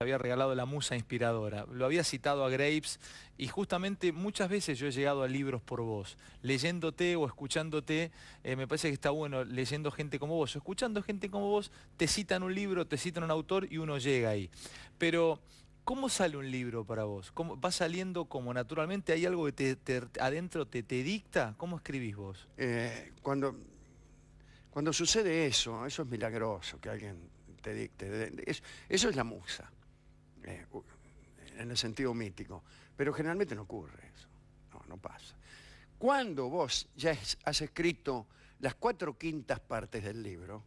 había regalado la musa inspiradora. Lo había citado a Graves y justamente muchas veces yo he llegado a libros por vos. Leyéndote o escuchándote, eh, me parece que está bueno leyendo gente como vos escuchando gente como vos, te citan un libro, te citan un autor y uno llega ahí. Pero, ¿cómo sale un libro para vos? ¿Cómo, ¿Va saliendo como naturalmente? ¿Hay algo que te, adentro te, te, dicta? ¿Cómo escribís vos? Eh, cuando, cuando sucede eso, eso es milagroso que alguien te dicte. eso es la musa. Eh, en el sentido mítico. Pero generalmente no ocurre eso. No, no pasa. Cuando vos ya has escrito las cuatro quintas partes del libro,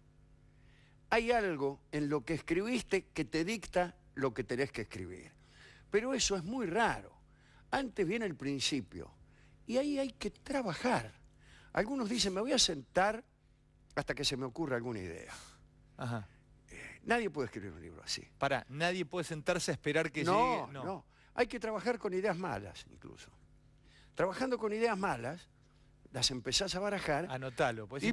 hay algo en lo que escribiste que te dicta lo que tenés que escribir. Pero eso es muy raro. Antes viene el principio y ahí hay que trabajar. Algunos dicen, me voy a sentar hasta que se me ocurra alguna idea. Ajá. Nadie puede escribir un libro así. Para, nadie puede sentarse a esperar que no, llegue. No, no. Hay que trabajar con ideas malas, incluso. Trabajando con ideas malas, las empezás a barajar. Anotalo, pues es,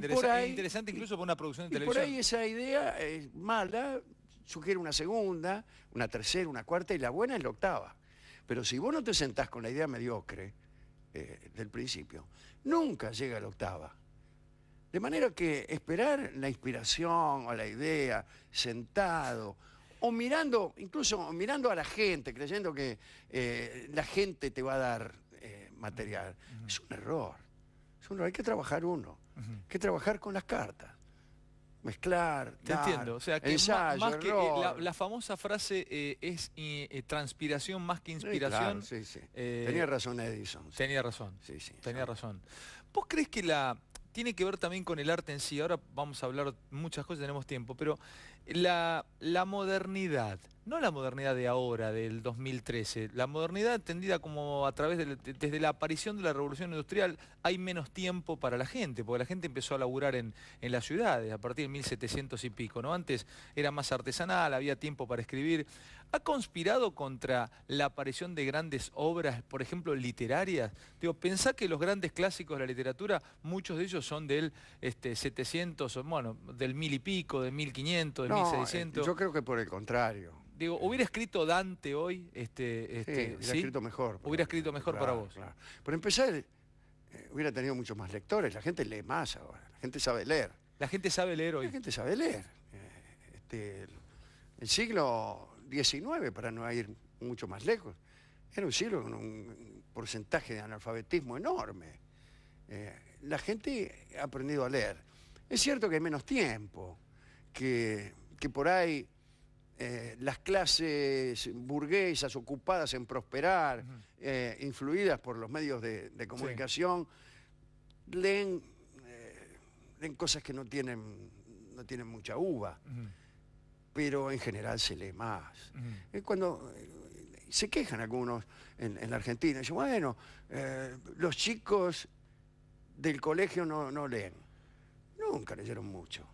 interesante incluso para una producción de y Por ahí esa idea es mala sugiere una segunda, una tercera, una cuarta y la buena es la octava. Pero si vos no te sentás con la idea mediocre eh, del principio, nunca llega a la octava. De manera que esperar la inspiración o la idea sentado o mirando, incluso mirando a la gente, creyendo que eh, la gente te va a dar eh, material, es un error. Hay que trabajar uno, hay que trabajar con las cartas mezclar, Te entiendo. O sea, que ensayo, eh, la, famosa frase es transpiración más que inspiración. tenía razón Edison. Tenía razón. Tenía razón. ¿Vos crees que la tiene que ver también con el arte en sí. Ahora vamos a hablar muchas cosas, tenemos tiempo, pero la, la modernidad, no la modernidad de ahora, del 2013, la modernidad entendida como a través de, desde la aparición de la revolución industrial hay menos tiempo para la gente, porque la gente empezó a laburar en, las ciudades a partir de 1700 y pico, ¿no? Antes era más artesanal, había tiempo para escribir. ¿Ha conspirado contra la aparición de grandes obras, por ejemplo, literarias? Digo, pensá que los grandes clásicos de la literatura, muchos de ellos son del este, 700, bueno, del 1000 y pico, del 1500, del eh, yo creo que por el contrario. Digo, hubiera escrito Dante hoy, este, este sí, hubiera escrito mejor. Hubiera escrito mejor para vos. Por empezar, eh, hubiera tenido muchos más lectores. La gente lee más ahora. La gente sabe leer. La gente sabe leer hoy. La gente sabe leer. Eh, este, el siglo XIX, para no ir mucho más lejos, era un siglo con un porcentaje de analfabetismo enorme. la gente ha aprendido a leer. Es cierto que hay menos tiempo, que que por ahí eh, las clases burguesas ocupadas en prosperar, eh, influidas por los medios de, comunicación, eh, leen, cosas que no tienen, no tienen mucha uva, pero en general se lee más. cuando se quejan algunos en, la Argentina, dicen, bueno, los chicos del colegio no, no leen. Nunca leyeron mucho.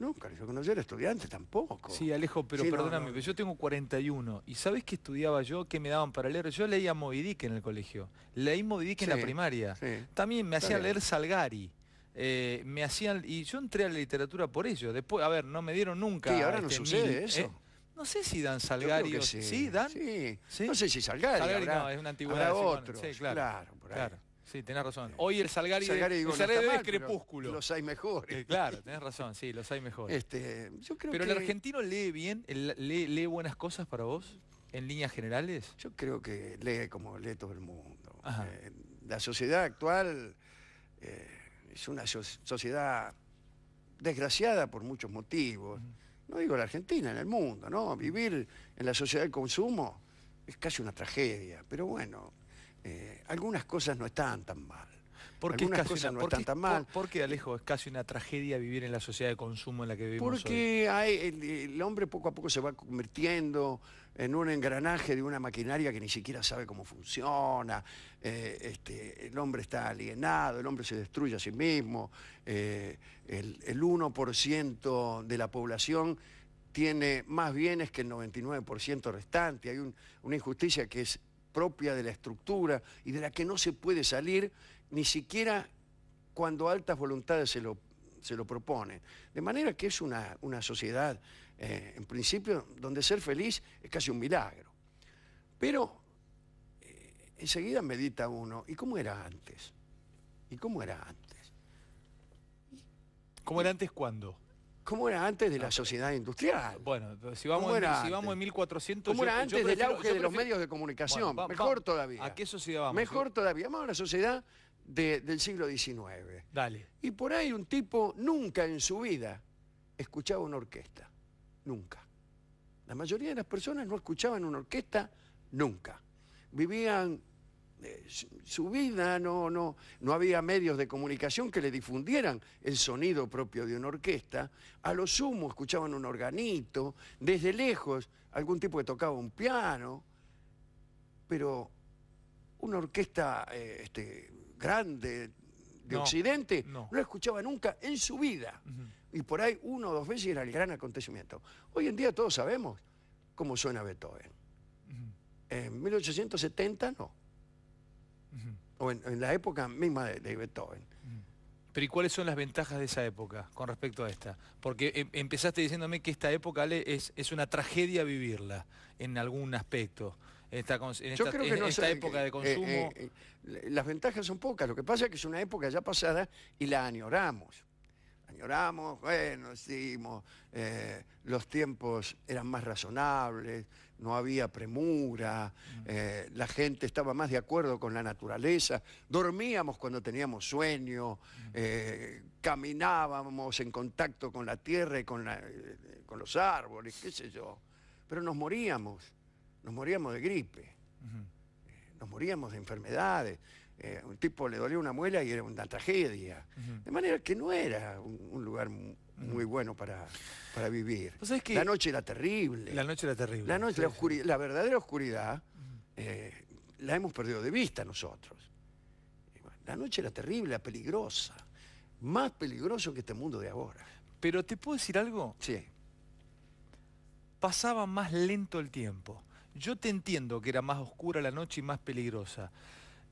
Nunca, yo conocía estudiante tampoco. Sí, Alejo, pero perdóname, yo tengo 41. ¿Y sabes qué estudiaba yo? ¿Qué me daban para leer? Yo leía Movidic en el colegio. Leí Movidic en la primaria. También me hacían leer Salgari. Eh, me hacían y yo entré a la literatura por ello. Después, a ver, no me dieron nunca. Y ahora no este, sucede eso. Eh, no sé si dan Salgari. O, sí. dan? Sí. No sé si Salgari. Salgari no, es una antigüedad. Habrá otros, claro, claro. Sí, tenés razón. Hoy el Salgari, y de, el crepúsculo. Los hay mejores. Eh, claro, tenés razón, sí, los hay mejores. Este, pero el argentino lee bien, lee, buenas cosas para vos en líneas generales? Yo creo que lee como lee todo el mundo. Eh, la sociedad actual eh, es una sociedad desgraciada por muchos motivos. No digo la Argentina, en el mundo, ¿no? Vivir en la sociedad del consumo es casi una tragedia, pero bueno, eh, algunas cosas no están tan mal. Porque no están tan mal. Por, qué, Alejo, es casi una tragedia vivir en la sociedad de consumo en la que vivimos Porque el, hombre poco a poco se va convirtiendo en un engranaje de una maquinaria que ni siquiera sabe cómo funciona, eh, este, el hombre está alienado, el hombre se destruye a sí mismo, eh, el, 1% de la población tiene más bienes que el 99% restante, hay una injusticia que es propia de la estructura y de la que no se puede salir ni siquiera cuando altas voluntades se lo, se lo proponen. De manera que es una, sociedad, eh, en principio, donde ser feliz es casi un milagro. Pero eh, enseguida medita uno, ¿y cómo era antes? ¿Y cómo era antes? ¿Cómo era antes cuándo? ¿Cómo era antes de la ah. sociedad industrial? Bueno, si vamos, en, si vamos en 1400... ¿Cómo era antes del auge de los medios de comunicación? Mejor todavía. ¿A qué sociedad vamos? Mejor todavía. Vamos a una sociedad del siglo XIX. Dale. Y por ahí un tipo nunca en su vida escuchaba una orquesta. Nunca. La mayoría de las personas no escuchaban una orquesta nunca. Vivían eh, su vida, no, no, no había medios de comunicación que le difundieran el sonido propio de una orquesta. A lo sumo escuchaban un organito, desde lejos algún tipo que tocaba un piano, pero una orquesta eh, este, grande de Occidente no. escuchaba nunca en su vida. Y por ahí uno o dos veces era el gran acontecimiento. Hoy en día todos sabemos cómo suena Beethoven. En 1870 no o en, la época misma de, Beethoven. Pero ¿y cuáles son las ventajas de esa época con respecto a esta? Porque em, empezaste diciéndome que esta época, es, una tragedia vivirla en algún aspecto. Esta, Yo creo que esta época eh, de eh, consumo. Eh, las ventajas son pocas. Lo que pasa es que es una época ya pasada y la añoramos oramos bueno, decimos, eh, los tiempos eran más razonables, no había premura, eh, la gente estaba más de acuerdo con la naturaleza, dormíamos cuando teníamos sueño, eh, caminábamos en contacto con la tierra y con, con los árboles, qué sé yo, pero nos moríamos, nos moríamos de gripe, nos moríamos de enfermedades. Eh, un tipo le dolió una muela y era una tragedia. De manera que no era un, lugar muy mm. bueno para, vivir. Pues la noche era terrible. La noche era terrible. La, noche, la, verdadera oscuridad eh, la hemos perdido de vista nosotros. La noche era terrible, peligrosa. Más peligroso que este mundo de ahora. Pero te puedo decir algo. Sí. Pasaba más lento el tiempo. Yo te entiendo que era más oscura la noche y más peligrosa.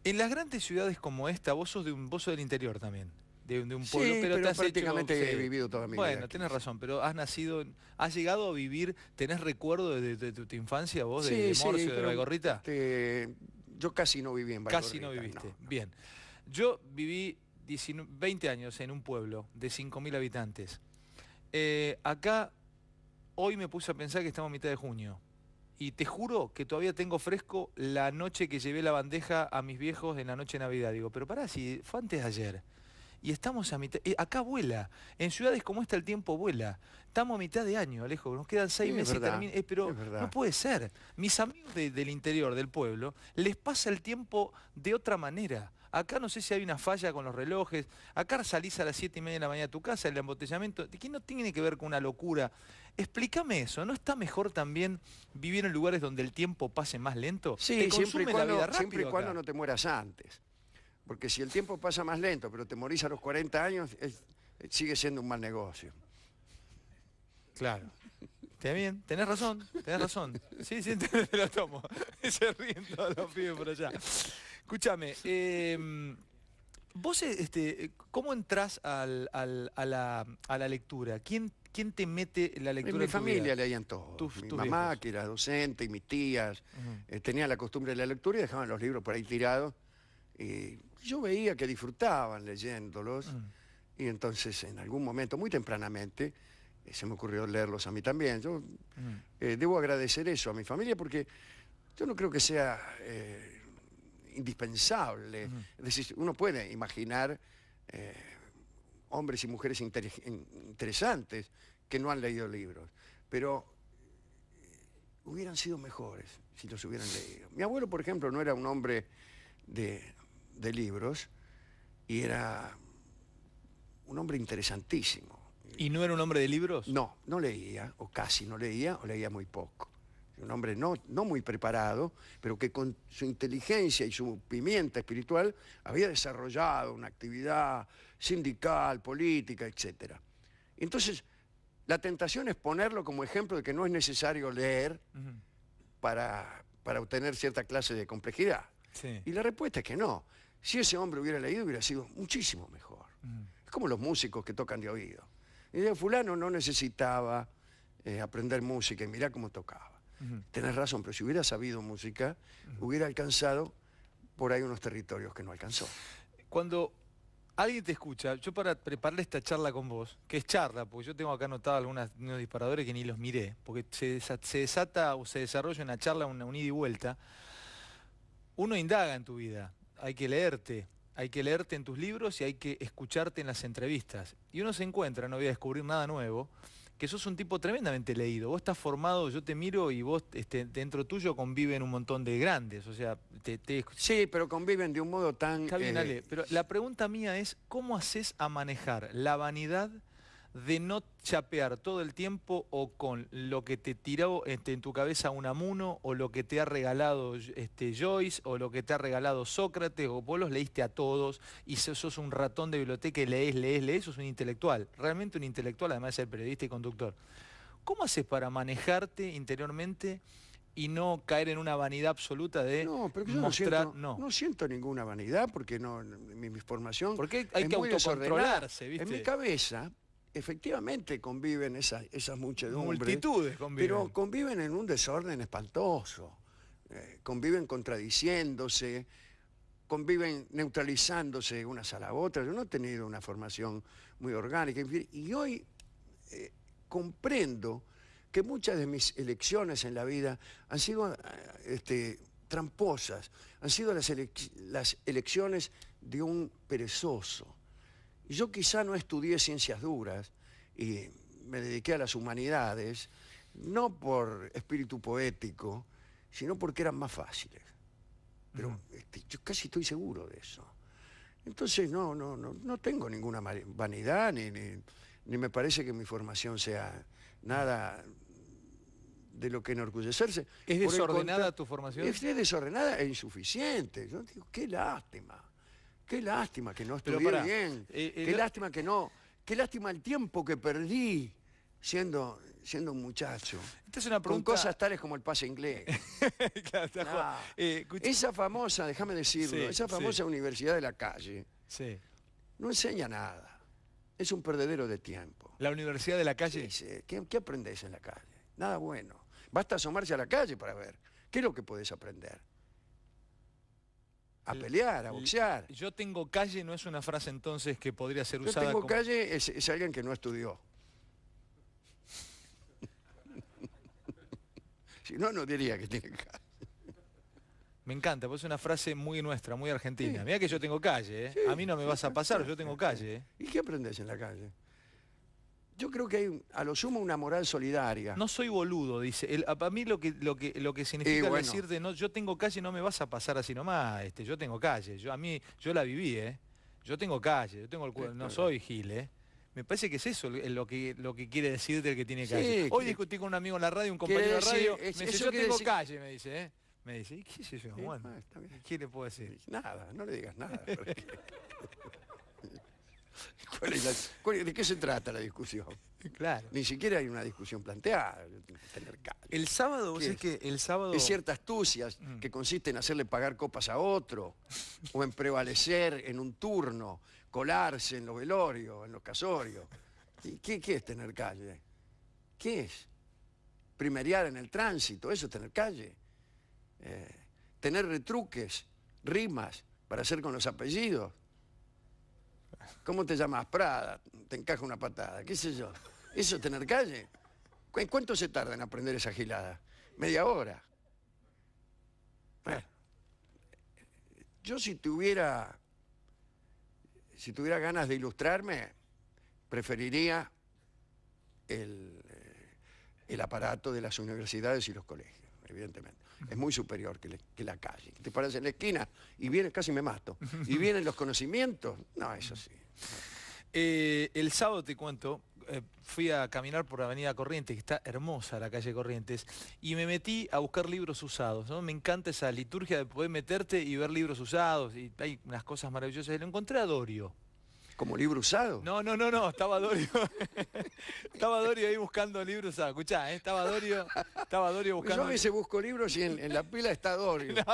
En las grandes ciudades como esta, vos sos, de un, del interior también, de, un pueblo, pero, te has prácticamente vivido toda mi bueno, vida. tenés razón, pero has nacido, has llegado a vivir, ¿tenés recuerdo de, tu, infancia vos, de, Morcio, de la este, yo casi no viví en Valgorrita. Casi no viviste, bien. Yo viví 20 años en un pueblo de 5.000 habitantes. Eh, acá, hoy me puse a pensar que estamos a mitad de junio. Y te juro que todavía tengo fresco la noche que llevé la bandeja a mis viejos en la noche de Navidad. Digo, pero pará, si fue antes de ayer. Y estamos a mitad. Eh, acá vuela. En ciudades como esta el tiempo vuela. Estamos a mitad de año, Alejo. Nos quedan seis meses y termina. Eh, pero no puede ser. Mis amigos del interior, del pueblo, les pasa el tiempo de otra manera acá no sé si hay una falla con los relojes, acá salís a las 7 y media de la mañana a tu casa, el embotellamiento, ¿de ¿qué no tiene que ver con una locura. Explícame eso, ¿no está mejor también vivir en lugares donde el tiempo pase más lento? Sí, siempre y cuando, siempre cuando no te mueras antes. Porque si el tiempo pasa más lento, pero te morís a los 40 años, sigue siendo un mal negocio. Claro. Está bien, tenés razón, tenés razón. Sí, sí, te lo tomo. Se ríen todos los pibes por allá. Escúchame, em, vos, este, ¿cómo entras a, la, lectura? ¿Quién, ¿Quién te mete la lectura? En mi en familia leían todo. mi mamá, que era docente, y mis tías, eh, tenían la costumbre de la lectura y dejaban los libros por ahí tirados. Y yo veía que disfrutaban leyéndolos. Y entonces, en algún momento, muy tempranamente, eh, se me ocurrió leerlos a mí también. Yo eh, debo agradecer eso a mi familia porque yo no creo que sea indispensable. decir, uno puede imaginar eh, hombres y mujeres interesantes que no han leído libros, pero eh, hubieran sido mejores si los hubieran leído. Mi abuelo, por ejemplo, no era un hombre de libros y era un hombre interesantísimo. ¿Y no era un hombre de libros? No, no leía, o casi no leía, o leía muy poco un hombre no, muy preparado, pero que con su inteligencia y su pimienta espiritual había desarrollado una actividad sindical, política, etc. Entonces, la tentación es ponerlo como ejemplo de que no es necesario leer para, para obtener cierta clase de complejidad. Y la respuesta es que no. Si ese hombre hubiera leído, hubiera sido muchísimo mejor. Es como los músicos que tocan de oído. Y el fulano no necesitaba eh, aprender música y mirar cómo tocaba. Tenés razón, pero si hubiera sabido música, hubiera alcanzado por ahí unos territorios que no alcanzó. Cuando alguien te escucha, yo para preparar esta charla con vos, que es charla, porque yo tengo acá anotado algunos disparadores que ni los miré, porque se, desata, o se desarrolla una charla, una, unida y vuelta, uno indaga en tu vida, hay que leerte, hay que leerte en tus libros y hay que escucharte en las entrevistas. Y uno se encuentra, no voy a descubrir nada nuevo, que sos un tipo tremendamente leído. Vos estás formado, yo te miro y vos este, dentro tuyo conviven un montón de grandes. O sea, te, Sí, pero conviven de un modo tan. Eh, pero la pregunta mía es: ¿cómo haces a manejar la vanidad de no chapear todo el tiempo o con lo que te tiró este, en tu cabeza un amuno o lo que te ha regalado este, Joyce o lo que te ha regalado Sócrates o vos los leíste a todos y sos un ratón de biblioteca y lees, lees, lees, sos un intelectual, realmente un intelectual además de ser periodista y conductor. ¿Cómo haces para manejarte interiormente? y no caer en una vanidad absoluta de no, pero yo no, siento, no. siento, ninguna vanidad porque no mi, formación porque hay que autocontrolarse, ¿viste? En mi cabeza efectivamente conviven esas, muchedumbres. Multitudes Pero conviven en un desorden espantoso. Eh, conviven contradiciéndose, conviven neutralizándose unas a las otras. Yo no he tenido una formación muy orgánica. Y hoy eh, comprendo que muchas de mis elecciones en la vida han sido eh, este, tramposas, han sido las elecciones de un perezoso yo quizá no estudié ciencias duras y me dediqué a las humanidades, no por espíritu poético, sino porque eran más fáciles. Pero este, yo casi estoy seguro de eso. Entonces no, no, no, tengo ninguna vanidad, ni, ni, ni me parece que mi formación sea nada de lo que enorgullecerse. ¿Es desordenada tu formación? Es, desordenada e insuficiente. Yo digo, qué lástima. Qué lástima que no estuviera bien. Eh, eh, qué lástima que no. Qué lástima el tiempo que perdí siendo, siendo un muchacho. Esta es una pregunta... Con cosas tales como el pase inglés. Ah, eh, esa famosa, déjame decirlo, esa famosa universidad de la calle sí. no enseña nada. Es un perdedero de tiempo. ¿La universidad de la calle? ¿Qué, ¿Qué en la calle? Nada bueno. Basta asomarse a la calle para ver. ¿Qué es lo que podés aprender? a pelear, a boxear. Yo tengo calle no es una frase entonces que podría ser usada. Yo tengo calle es, alguien que no estudió. si no, no diría que tiene calle. Me encanta, pues es una frase muy nuestra, muy argentina. mira que yo tengo calle, ¿eh? a mí no me vas a pasar, yo tengo calle. ¿eh? ¿Y qué aprendes en la calle? yo creo que hay a lo sumo una moral solidaria. No soy boludo, dice. A para mí lo que, lo que, lo que significa decirte, no, yo tengo calle, no me vas a pasar así nomás, este, yo tengo calle. Yo a mí, yo la viví, ¿eh? Yo tengo calle, yo tengo el cuerpo, no soy gil, ¿eh? Me parece que es eso lo que, lo que quiere decirte el que tiene calle. Hoy discutí con un amigo en la radio, un compañero de radio, me dice, yo tengo calle, me dice, ¿eh? Me dice, ¿y qué sé yo? bueno, ¿qué le puedo decir? Nada, no le digas nada. ¿De qué se trata la discusión? Claro. Ni siquiera hay una discusión planteada. El sábado, es? que el sábado... ciertas astucias mm. que consiste en hacerle pagar copas a otro, o en prevalecer en un turno, colarse en los velorios, en los casorios. ¿Y qué, es tener calle? ¿Qué es? Primerear en el tránsito, eso es tener calle. Eh, tener retruques, rimas para hacer con los apellidos. ¿Cómo te llamas? Prada, te encaja una patada, qué sé yo. ¿Eso es tener calle? ¿En cuánto se tarda en aprender esa gilada? Media hora. yo si tuviera, si tuviera ganas de ilustrarme, preferiría el eh, aparato de las universidades y los colegios, evidentemente es muy superior que, la calle. Te parece en la esquina y vienes, casi me mato. Y vienen los conocimientos. No, eso sí. Eh, el sábado te cuento, eh, fui a caminar por la Avenida Corrientes, que está hermosa la calle Corrientes, y me metí a buscar libros usados. ¿no? Me encanta esa liturgia de poder meterte y ver libros usados, y hay unas cosas maravillosas. Y lo encontré a Dorio. Como libro usado. No, no, no, no, estaba Dorio. estaba Dorio ahí buscando libros usados, Escuchá, eh, estaba Dorio, estaba Dorio buscando. Yo a veces busco libros y en, la pila está Dorio. me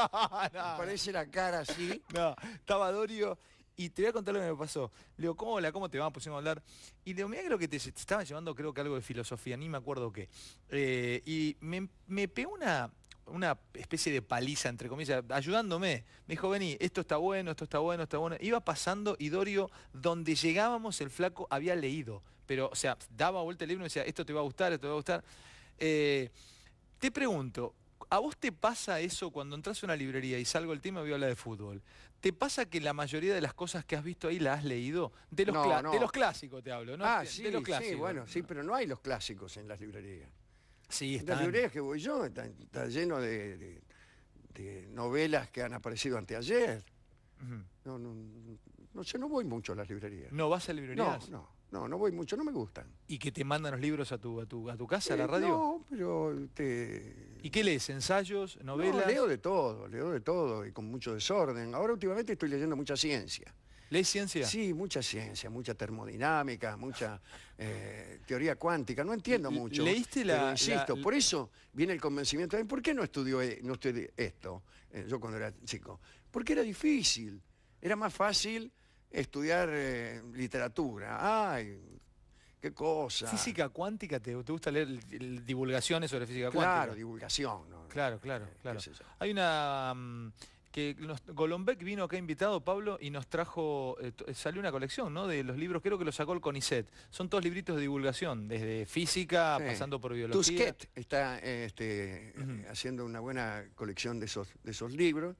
parece la cara así. No, estaba Dorio y te voy a contar lo que me pasó. Leo digo, ¿cómo hola? ¿Cómo te va? Pusimos a hablar. Y le digo, mira creo que te, estaba llevando, creo que algo de filosofía, ni me acuerdo qué. Eh, y me, me pegó una una especie de paliza, entre comillas, ayudándome. Me dijo, vení, esto está bueno, esto está bueno, está bueno. Iba pasando y Dorio, donde llegábamos, el flaco había leído. Pero, o sea, daba vuelta el libro y decía, esto te va a gustar, esto te va a gustar. Eh, te pregunto, ¿a vos te pasa eso cuando entras a una librería y salgo el tema voy a hablar de fútbol? ¿Te pasa que la mayoría de las cosas que has visto ahí las has leído? De los, De los clásicos te hablo, ¿no? Ah, sí, sí, bueno, sí, pero no hay los clásicos en las librerías. Las librerías que voy yo están llenas de, novelas que han aparecido anteayer. no, no, no, no voy mucho a las librerías. ¿No vas a librerías? No, no, no, voy mucho, no me gustan. ¿Y que te mandan los libros a tu, tu, casa, a la eh, radio? No, pero te... ¿Y qué lees? ¿Ensayos? ¿Novelas? leo de todo, leo de todo y con mucho desorden. Ahora últimamente estoy leyendo mucha ciencia. ¿Lees ciencia? Sí, mucha ciencia, mucha termodinámica, mucha eh, teoría cuántica. No entiendo mucho. ¿Leíste la...? Pero insisto, por eso viene el convencimiento. ¿Por qué no estudió eh, no esto? Eh, yo cuando era chico. Porque era difícil. Era más fácil estudiar literatura. Ay, qué cosa. Física cuántica, ¿te, gusta leer divulgaciones sobre física cuántica? Claro, divulgación. Claro, claro, claro. Hay una... Mm, que Golombek vino acá invitado, Pablo, y nos trajo, eh, eh, salió una colección, ¿no? De los libros, creo que lo sacó el CONICET. Son todos libritos de divulgación, desde física, pasando por biología. Tusquet está eh, este, haciendo una buena colección de esos, de esos libros.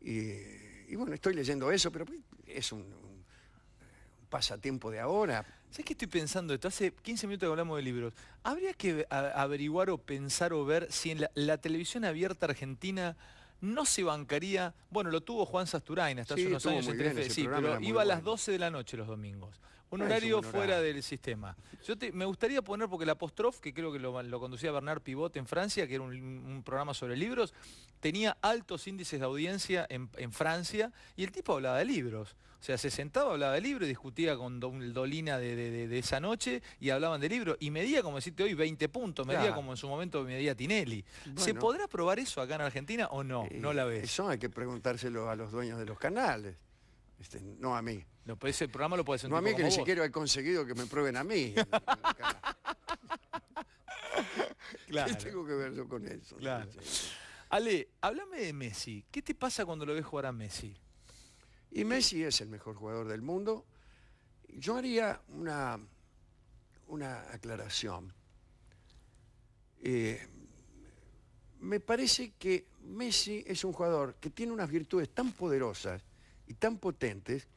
y, bueno, estoy leyendo eso, pero es un, pasatiempo de ahora. ¿Sabes qué estoy pensando esto? Hace 15 minutos que hablamos de libros. ¿Habría que averiguar o pensar o ver si en la televisión abierta argentina no se bancaría, bueno, lo tuvo Juan Sasturain hasta hace unos años en sí, pero iba a las 12 de la noche los domingos. Un, horario, fuera del sistema. Yo me gustaría poner, porque el Apostrof, que creo que lo, conducía Bernard Pivot en Francia, que era un, programa sobre libros, tenía altos índices de audiencia en Francia y el tipo hablaba de libros. O sea, se sentaba, hablaba de libro y discutía con Dolina de, esa noche y hablaban de libro. Y medía, como decirte hoy, 20 puntos, medía como en su momento medía Tinelli. ¿Se podrá probar eso acá en Argentina o no? Eh, no la ves. Eso hay que preguntárselo a los dueños de los canales. Este, no a mí. No, pues ese programa lo puede No a mí que ni siquiera he conseguido que me prueben a mí. claro. tengo que ver yo con eso? Ale, háblame de Messi. ¿Qué te pasa cuando lo ves jugar a Messi? Y Messi es el mejor jugador del mundo. Yo haría una, una aclaración. Eh, me parece que Messi es un jugador que tiene unas virtudes tan poderosas y tan potentes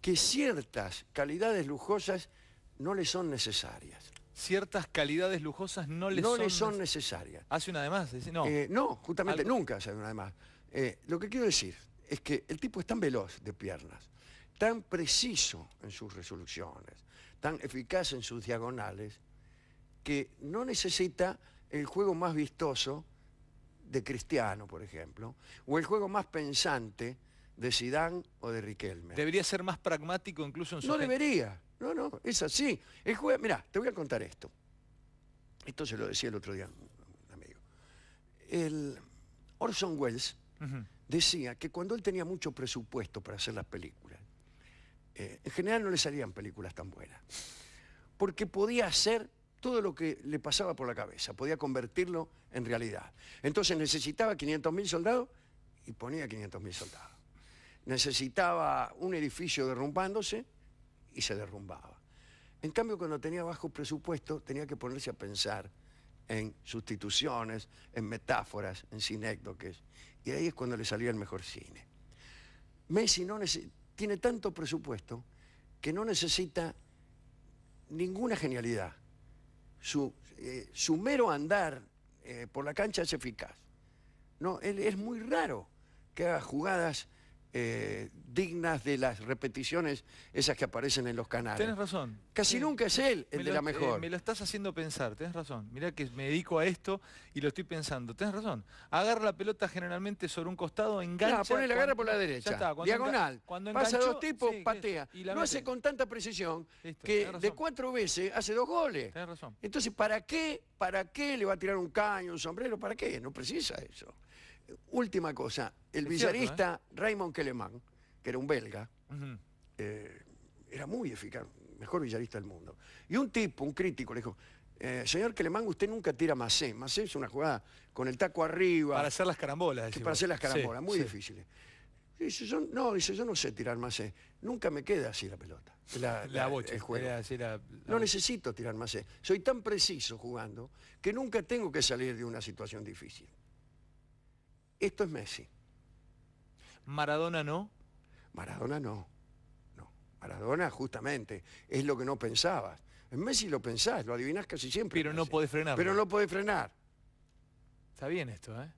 que ciertas calidades lujosas no le son necesarias. Ciertas calidades lujosas no le no son, le son necesarias. ¿Hace una además. Eh, no, justamente, nunca hace una además. Eh, lo que quiero decir, es que el tipo es tan veloz de piernas, tan preciso en sus resoluciones, tan eficaz en sus diagonales, que no necesita el juego más vistoso de Cristiano, por ejemplo, o el juego más pensante de Sidán o de Riquelme. Debería ser más pragmático incluso en su... No debería, no, no, es así. El juego, mirá, te voy a contar esto. Esto se lo decía el otro día un amigo. El Orson Welles decía que cuando él tenía mucho presupuesto para hacer las películas, eh, en general no le salían películas tan buenas, porque podía hacer todo lo que le pasaba por la cabeza, podía convertirlo en realidad. Entonces necesitaba 500.000 soldados y ponía 500.000 soldados. Necesitaba un edificio derrumbándose y se derrumbaba. En cambio, cuando tenía bajo presupuesto, tenía que ponerse a pensar en sustituciones, en metáforas, en sinécdoques. Y ahí es cuando le salía el mejor cine. Messi no tiene tanto presupuesto que no necesita ninguna genialidad. Su, eh, mero andar eh, por la cancha es eficaz. No, él, es muy raro que haga jugadas eh, dignas de las repeticiones esas que aparecen en los canales. Tienes razón. Casi nunca es él el de la eh, mejor. me lo estás haciendo pensar, tienes razón. mira que me dedico a esto y lo estoy pensando. tienes razón. Agarra la pelota generalmente sobre un costado, engancha... pone la garra por la derecha. cuando diagonal. Cuando pasa dos tipos, patea. no hace con tanta precisión que de cuatro veces hace dos goles. Tienes razón. Entonces, ¿para qué, ¿para qué le va a tirar un caño, un sombrero? ¿Para qué? No precisa eso última cosa, el billarista villarista ¿eh? Raymond Keleman, que era un belga, eh, era muy eficaz, mejor villarista del mundo. Y un tipo, un crítico, le dijo, eh, señor Keleman, usted nunca tira macé. Macé es una jugada con el taco arriba. Para hacer las carambolas. Para hacer las carambolas, muy difíciles. no, dice, yo no sé tirar macé. Nunca me queda así la pelota. La, bocha, no necesito tirar macé. Soy tan preciso jugando que nunca tengo que salir de una situación difícil. Esto es Messi. ¿Maradona no? Maradona no. No. Maradona justamente es lo que no pensabas. En Messi lo pensás, lo adivinás casi siempre. Pero no podés frenar. Pero no podés frenar. Está bien esto, ¿eh?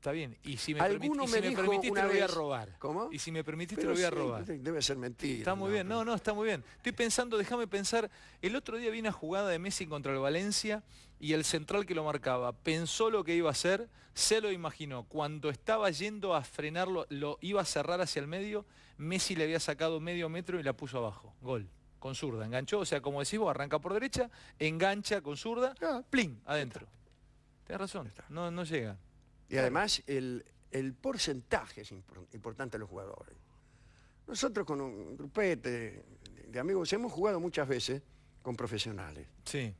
Está bien. Y si me, permitiste me, te lo voy a robar. ¿Cómo? Y si me permitiste te lo voy a robar. debe ser mentira. Está muy bien. No, no, está muy bien. Estoy pensando, déjame pensar. El otro día vi una jugada de Messi contra el Valencia y el central que lo marcaba pensó lo que iba a hacer, se lo imaginó. Cuando estaba yendo a frenarlo, lo iba a cerrar hacia el medio, Messi le había sacado medio metro y la puso abajo. Gol con zurda, enganchó, o sea, como decís vos, arranca por derecha, engancha con zurda, ah. adentro. Tienes razón, no, no llega. Y además el, porcentaje es importante a los jugadores. Nosotros con un grupete de amigos hemos jugado muchas veces con profesionales. Sí.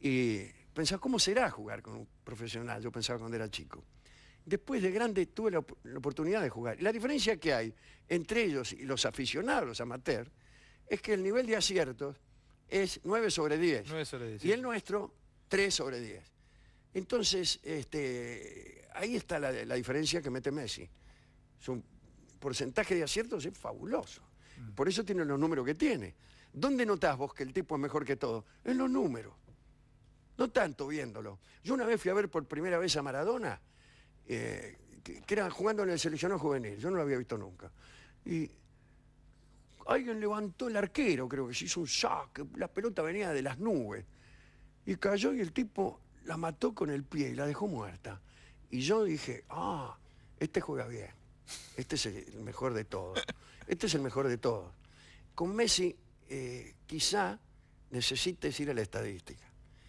Y pensaba, ¿cómo será jugar con un profesional? Yo pensaba cuando era chico. Después de grande tuve la, oportunidad de jugar. la diferencia que hay entre ellos y los aficionados, los amateurs, es que el nivel de aciertos es 9 sobre 10. 9 sobre 10. Y el nuestro, 3 sobre 10. Entonces, este, ahí está la, diferencia que mete Messi. Su porcentaje de aciertos es fabuloso. Mm. Por eso tiene los números que tiene. ¿Dónde notás vos que el tipo es mejor que todo? En los números. No tanto viéndolo. Yo una vez fui a ver por primera vez a Maradona, eh, que, era jugando en el seleccionado juvenil. Yo no lo había visto nunca. Y alguien levantó el arquero, creo que se hizo un saque. La pelota venía de las nubes. Y cayó y el tipo la mató con el pie y la dejó muerta. Y yo dije, ah, este juega bien. Este es el mejor de todos. Este es el mejor de todos. Con Messi, eh, quizá necesites ir a la estadística.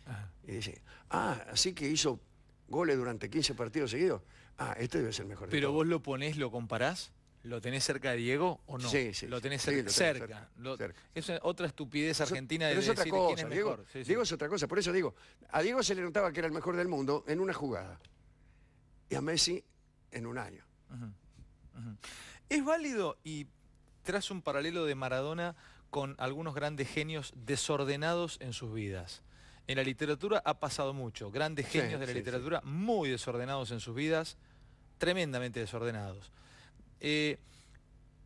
Ah. Y dice, ah, así que hizo goles durante 15 partidos seguidos. Ah, este debe ser el mejor. Pero de todos. vos lo ponés, lo comparás. ¿Lo tenés cerca de Diego o no? Sí, sí. Lo tenés cerca. lo cerca. es otra estupidez argentina de decir quién es mejor. Diego, es otra cosa. Por eso digo, a Diego se le notaba que era el mejor del mundo en una jugada. Y a Messi en un año. Es válido y tras un paralelo de Maradona con algunos grandes genios desordenados en sus vidas. En la literatura ha pasado mucho. Grandes genios de la literatura muy desordenados en sus vidas, tremendamente desordenados. Eh,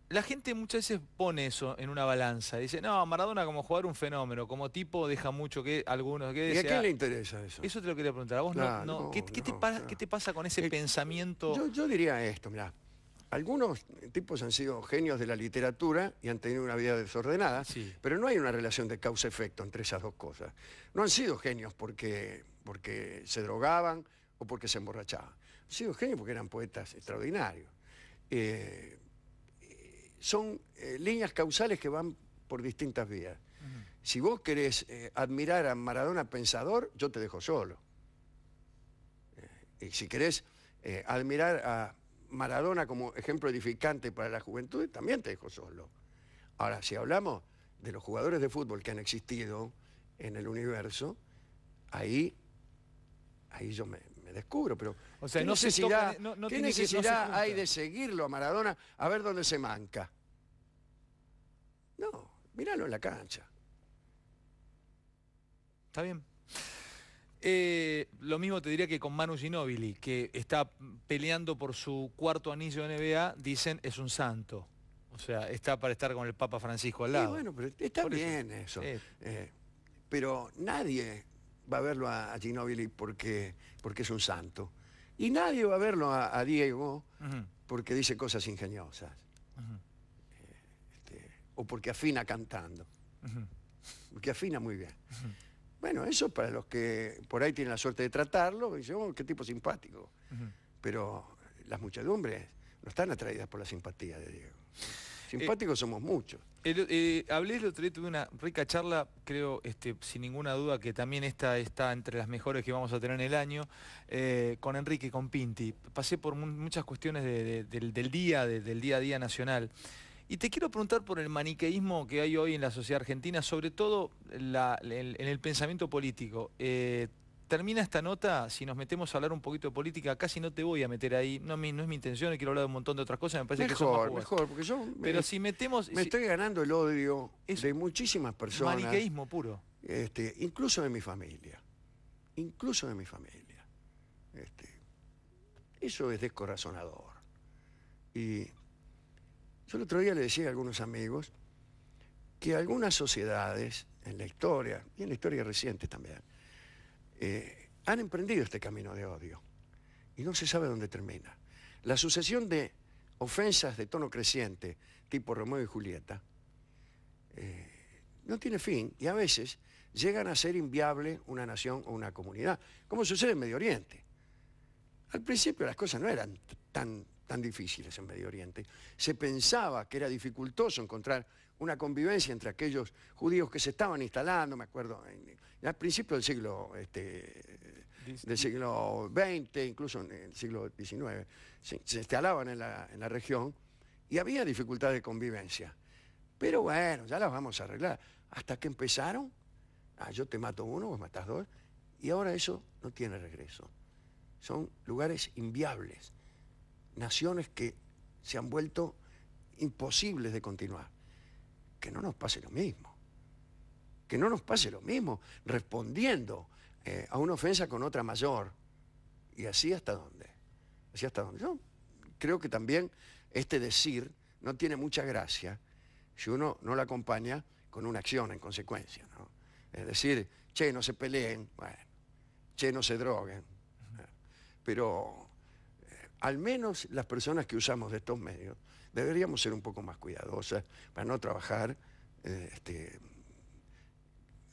la gente muchas veces pone eso en una balanza. Dice, no, Maradona como jugador un fenómeno, como tipo deja mucho que algunos... ¿Y a quién le interesa eso? Eso te lo quería preguntar. ¿A vos no, ¿Qué, te pasa, con ese eh, pensamiento? Yo, diría esto, mirá. Algunos tipos han sido genios de la literatura y han tenido una vida desordenada, pero no hay una relación de causa-efecto entre esas dos cosas. No han sido genios porque, porque se drogaban o porque se emborrachaban. Han sido genios porque eran poetas extraordinarios. Eh, son eh, líneas causales que van por distintas vías. Si vos querés eh, admirar a Maradona pensador, yo te dejo solo. y si querés admirar a Maradona como ejemplo edificante para la juventud, también te dejo solo. Ahora, si hablamos de los jugadores de fútbol que han existido en el universo, ahí, ahí yo me, me descubro, pero o sea, ¿qué no necesidad, si no, necesidad hay de seguirlo a Maradona a ver dónde se manca? No, míralo en la cancha. Está bien. Eh, lo mismo te diría que con Manu Ginóbili, que está peleando por su cuarto anillo de NBA, dicen es un santo. O sea, está para estar con el Papa Francisco al lado. Sí, bueno, está bien eso. Eh, pero nadie va a verlo a, a Ginóbili porque, porque es un santo. Y nadie va a verlo a, Diego porque dice cosas ingeniosas. Este, o porque afina cantando. Porque afina muy bien. Bueno, eso para los que por ahí tienen la suerte de tratarlo, dicen, oh, qué tipo simpático. Pero las muchedumbres no están atraídas por la simpatía de Diego. Eh, Simpáticos somos muchos. Eh, hablé el otro día, tuve una rica charla, creo, este, sin ninguna duda que también esta está entre las mejores que vamos a tener en el año, eh, con Enrique, con Pinti. Pasé por muchas cuestiones del, día, del día a día nacional. Y te quiero preguntar por el maniqueísmo que hay hoy en la sociedad argentina, sobre todo en el pensamiento político. Eh, termina esta nota, si nos metemos a hablar un poquito de política, casi no te voy a meter ahí, no, es mi intención, quiero hablar de un montón de otras cosas, me parece que mejor, porque yo Pero si metemos me estoy ganando el odio de muchísimas personas. Maniqueísmo puro. Este, incluso de mi familia. Incluso de mi familia. Este, eso es descorazonador. Y yo el otro día le decía a algunos amigos que algunas sociedades en la historia, y en la historia reciente también, eh, han emprendido este camino de odio y no se sabe dónde termina. La sucesión de ofensas de tono creciente, tipo Romeo y Julieta, eh, no tiene fin y a veces llegan a ser inviable una nación o una comunidad, como sucede en Medio Oriente. Al principio las cosas no eran tan, tan difíciles en Medio Oriente. Se pensaba que era dificultoso encontrar una convivencia entre aquellos judíos que se estaban instalando, me acuerdo, al principio del siglo, este, del siglo XX, incluso en el siglo XIX, se, instalaban en la, región y había dificultades de convivencia. Pero bueno, ya las vamos a arreglar. Hasta que empezaron, ah, yo te mato uno, vos matás dos, y ahora eso no tiene regreso. Son lugares inviables, naciones que se han vuelto imposibles de continuar que no nos pase lo mismo. Que no nos pase lo mismo respondiendo eh, a una ofensa con otra mayor. Y así hasta dónde. Así hasta dónde. Yo creo que también este decir no tiene mucha gracia si uno no la acompaña con una acción en consecuencia. Es decir, che, no se peleen, bueno, che, no se droguen. Pero eh, al menos las personas que usamos de estos medios deberíamos ser un poco más cuidadosas para no trabajar eh, este,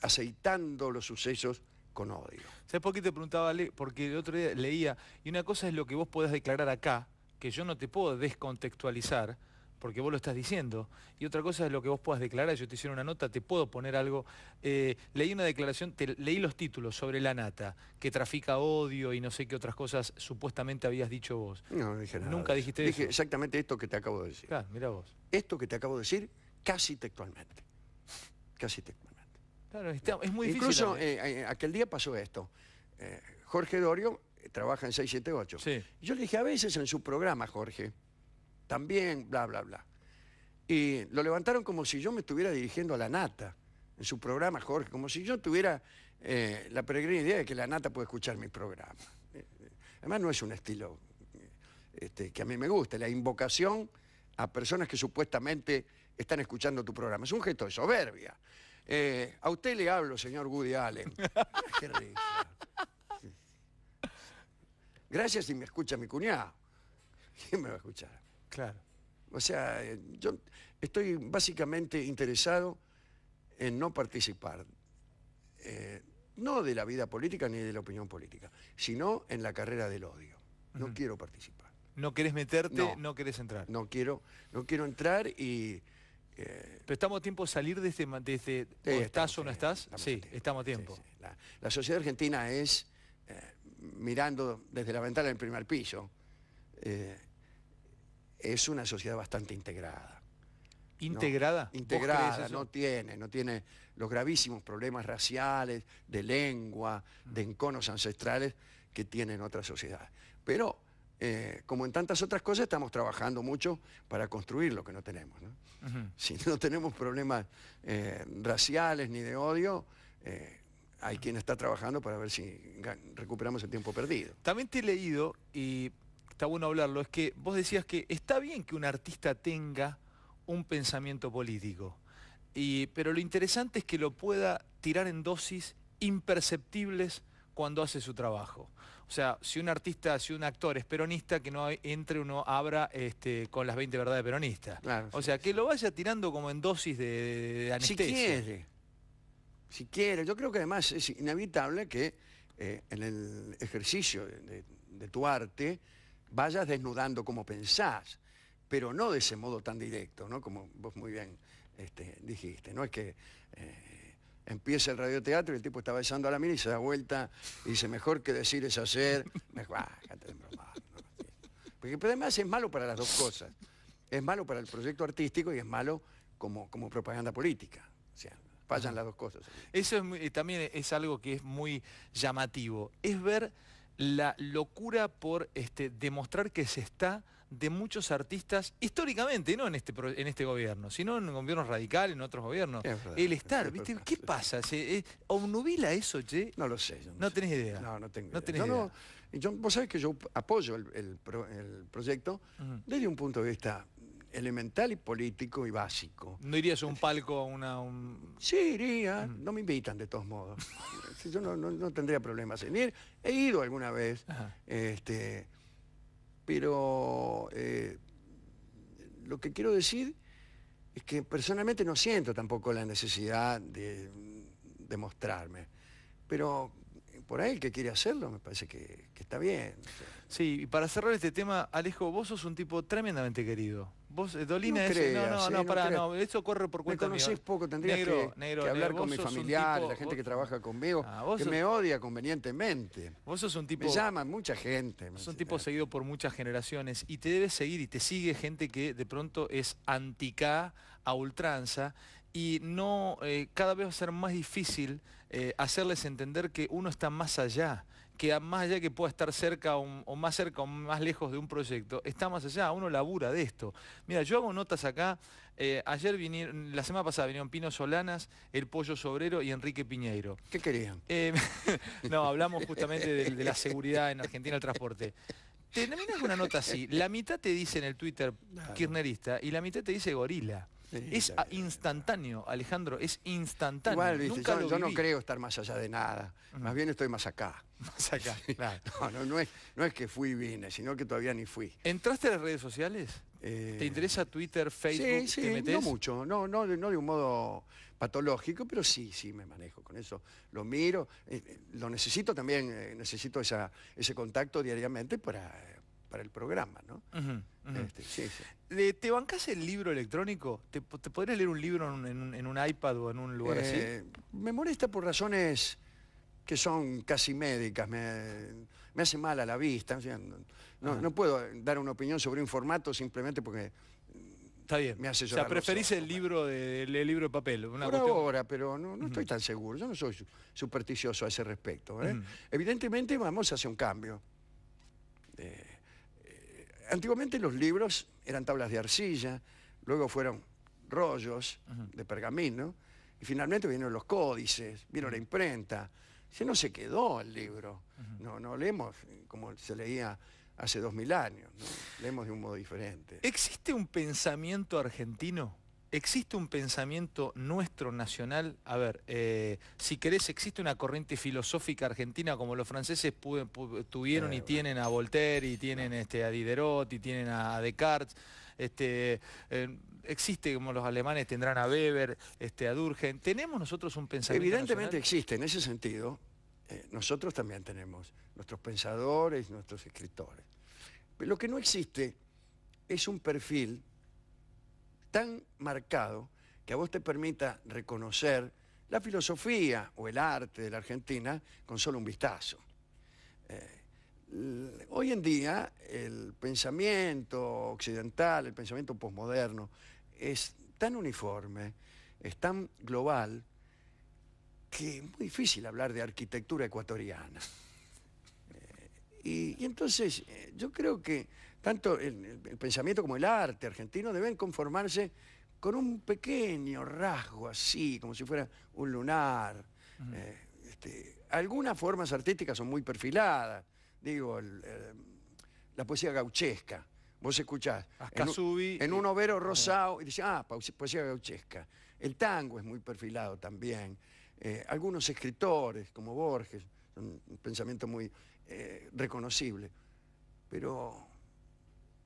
aceitando los sucesos con odio. ¿Sabes por qué te preguntaba, Porque el otro día leía, y una cosa es lo que vos podés declarar acá, que yo no te puedo descontextualizar, porque vos lo estás diciendo, y otra cosa es lo que vos puedas declarar, yo te hicieron una nota, te puedo poner algo, eh, leí una declaración, leí los títulos sobre la nata, que trafica odio y no sé qué otras cosas supuestamente habías dicho vos. No, no dije nada. Nunca dijiste eso. Dije exactamente esto que te acabo de decir. Claro, mira vos. Esto que te acabo de decir casi textualmente, casi textualmente. Claro, es muy difícil. Incluso eh, eh, aquel día pasó esto, Jorge Dorio trabaja en 678. Yo le dije, a veces en su programa, Jorge, también, bla, bla, bla. Y lo levantaron como si yo me estuviera dirigiendo a la nata, en su programa, Jorge, como si yo tuviera eh, la peregrina idea de que la nata puede escuchar mi programa. Eh, eh, además, no es un estilo este, que a mí me gusta, la invocación a personas que supuestamente están escuchando tu programa. Es un gesto de soberbia. a usted le hablo, señor Woody Allen. Qué Gracias si me escucha mi cuñado. ¿Quién me va a escuchar? Claro. O sea, yo estoy básicamente interesado en no participar, eh, no de la vida política ni de la opinión política, sino en la carrera del odio. No quiero participar. No querés meterte, no, querés entrar. No quiero, no quiero entrar y... Eh, Pero estamos a tiempo de salir de este... este ¿Estás o no estás? sí, estamos a tiempo. La, sociedad argentina es, eh, mirando desde la ventana del primer piso, es una sociedad bastante integrada. ¿Integrada? integrada, no tiene, no tiene los gravísimos problemas raciales, de lengua, mm. de enconos ancestrales que tienen otras sociedades. Pero, eh, como en tantas otras cosas, estamos trabajando mucho para construir lo que no tenemos. Si no tenemos problemas eh, raciales ni de odio, eh, hay mm. quien está trabajando para ver si recuperamos el tiempo perdido. También te he leído, y está bueno hablarlo, es que vos decías que está bien que un artista tenga un pensamiento político, y, pero lo interesante es que lo pueda tirar en dosis imperceptibles cuando hace su trabajo. O sea, si un artista, si un actor es peronista, que no entre uno abra este, con las 20 verdades peronistas. o sea, que lo vaya tirando como en dosis de, anestesia. Si quiere, si quiere. Yo creo que además es inevitable que eh, en el ejercicio de tu arte vayas desnudando como pensás, pero no de ese modo tan directo, ¿no? Como vos muy bien este, dijiste, no es que eh, empieza el radioteatro y el tipo está besando a la mina y se da vuelta y dice, mejor que decir es hacer, mejor, ah, Porque además es malo para las dos cosas. Es malo para el proyecto artístico y es malo como, como propaganda política. O sea, fallan las dos cosas. Eso también es algo que es muy llamativo. Es ver la locura por este, demostrar que se está de muchos artistas históricamente, no en este, en este gobierno, sino en gobiernos radicales, en otros gobiernos. el estar, ¿Qué pasa? ¿Se, eh, ¿Obnubila eso, che? No lo sé. No, tenés idea. No, no tengo idea. vos sabés que yo apoyo el, proyecto desde un punto de vista elemental y político y básico. ¿No irías a un palco, a una...? Sí, iría. Mm. No me invitan, de todos modos. Yo no, tendría problemas en ir. He ido alguna vez, este, pero eh, lo que quiero decir es que personalmente no siento tampoco la necesidad de, demostrarme. Pero por ahí el que quiere hacerlo me parece que, que está bien. Sí, y para cerrar este tema, Alejo, vos sos un tipo tremendamente querido. Vos, eh, Dolina, no no, no, eh, no, no, eso corre por cuenta mía. Me conocés poco, tendrías que, hablar con mis familiares, la gente que trabaja conmigo, ah, que me odia convenientemente. Vos sos un tipo... Me llaman mucha gente. Sos un tipo ah". seguido por muchas generaciones y te debes seguir y te sigue gente que de pronto es antica a ultranza y no, eh, cada vez va a ser más difícil hacerles entender que uno está más allá que más allá que pueda estar cerca o, más cerca o más lejos de un proyecto, está más allá, uno labura de esto. Mira, yo hago notas acá, eh, ayer vinieron, la semana pasada vinieron Pino Solanas, El Pollo Sobrero y Enrique Piñeiro. ¿Qué querían? Em, no, hablamos justamente de, la seguridad en Argentina, el transporte terminas una nota así, la mitad te dice en el Twitter kirnerista y la mitad te dice gorila es instantáneo, Alejandro, es instantáneo. Igual, yo, no creo estar más allá de nada, más bien estoy más acá. Más acá, No, es, que fui y vine, sino que todavía ni fui. ¿Entraste a las redes sociales? Eh, ¿Te interesa Twitter, Facebook? Sí, sí, no mucho, no, no, no de un modo patológico, pero sí, sí me manejo con eso. Lo miro, eh, eh, lo necesito también, necesito esa, ese contacto diariamente para, para el programa, ¿no? Este, ¿Te bancas el libro electrónico? ¿Te, te podrías leer un libro en, un iPad o en un lugar así? Eh, me molesta por razones que son casi médicas, me, hace mal a la vista. no, puedo dar una opinión sobre un formato simplemente porque Está bien. me hace llorar. O sea, preferís el, libro de, el, libro de papel. Una por ahora, pero no, estoy tan seguro. Yo no soy supersticioso a ese respecto. ¿eh? Evidentemente vamos hace un cambio. Eh, antiguamente los libros eran tablas de arcilla, luego fueron rollos de pergamino, y finalmente vinieron los códices, vino la imprenta. Se no se quedó el libro. No, no leemos como se leía hace dos mil años, leemos de un modo diferente. ¿Existe un pensamiento argentino? existe un pensamiento nuestro nacional, a ver, eh, si querés, existe una corriente filosófica argentina como los franceses tuvieron y eh, tienen a Voltaire y tienen este, a Diderot y tienen a, Descartes. Este, eh, existe como los alemanes tendrán a Weber, este, a Durgen. ¿Tenemos nosotros un pensamiento? Evidentemente existe, en ese sentido, nosotros también tenemos nuestros pensadores, nuestros escritores. lo que no existe es un perfil tan marcado que a vos te permita reconocer la filosofía o el arte de la Argentina con solo un vistazo. Eh, hoy en día el pensamiento occidental, el pensamiento posmoderno, es tan uniforme, es tan global, que es muy difícil hablar de arquitectura ecuatoriana. Eh, y, entonces eh, yo creo que tanto el, pensamiento como el arte argentino deben conformarse con un pequeño rasgo así, como si fuera un lunar. Eh, este, algunas formas artísticas son muy perfiladas, digo, eh, la poesía gauchesca. Vos escuchás en, un, eh, overo rosado y dice, ah, poesía gauchesca. El tango es muy perfilado también. algunos escritores, como Borges, son un pensamiento muy reconocible. Pero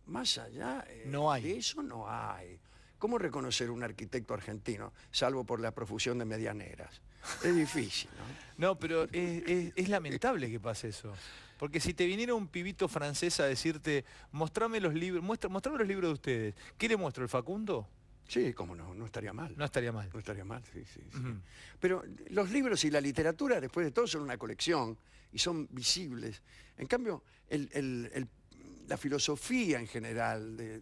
más allá eh, no hay. eso no hay. ¿Cómo reconocer un arquitecto argentino, salvo por la profusión de medianeras? Es difícil, ¿no? No, pero es, lamentable que pase eso. Porque si te viniera un pibito francés a decirte, mostrame los libros, los libros de ustedes, ¿qué le muestro, el Facundo? Sí, cómo no, no estaría mal. No estaría mal. No estaría mal, sí, sí. Pero los libros y la literatura, después de todo, son una colección y son visibles. En cambio, el, el, el la filosofía en general de,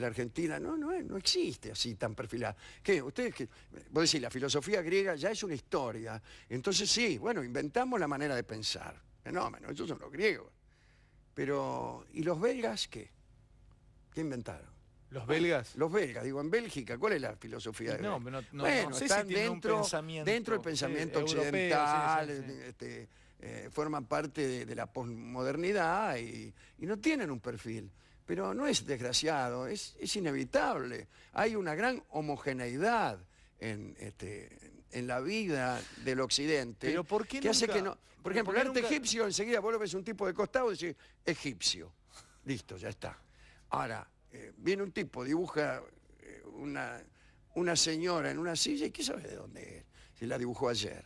la Argentina no, no, existe así tan perfilada. ¿Qué? Ustedes que vos decís, la filosofía griega ya es una historia. Entonces sí, bueno, inventamos la manera de pensar. Fenómeno, ellos son los griegos. Pero, ¿y los belgas qué? ¿Qué inventaron? ¿Los belgas? Los belgas, digo, en Bélgica, ¿cuál es la filosofía? no, no, no, dentro, pensamiento, dentro del pensamiento eh, occidental, este, eh, forman parte de, la posmodernidad y, no tienen un perfil. Pero no es desgraciado, es, inevitable. Hay una gran homogeneidad este, en, la vida del occidente ¿Pero por qué no... Por ejemplo, el arte egipcio, enseguida vos lo ves un tipo de costado y decís, egipcio. Listo, ya está. Ahora, eh, viene un tipo, dibuja eh, una, una señora en una silla y qué sabe de dónde es, si la dibujó ayer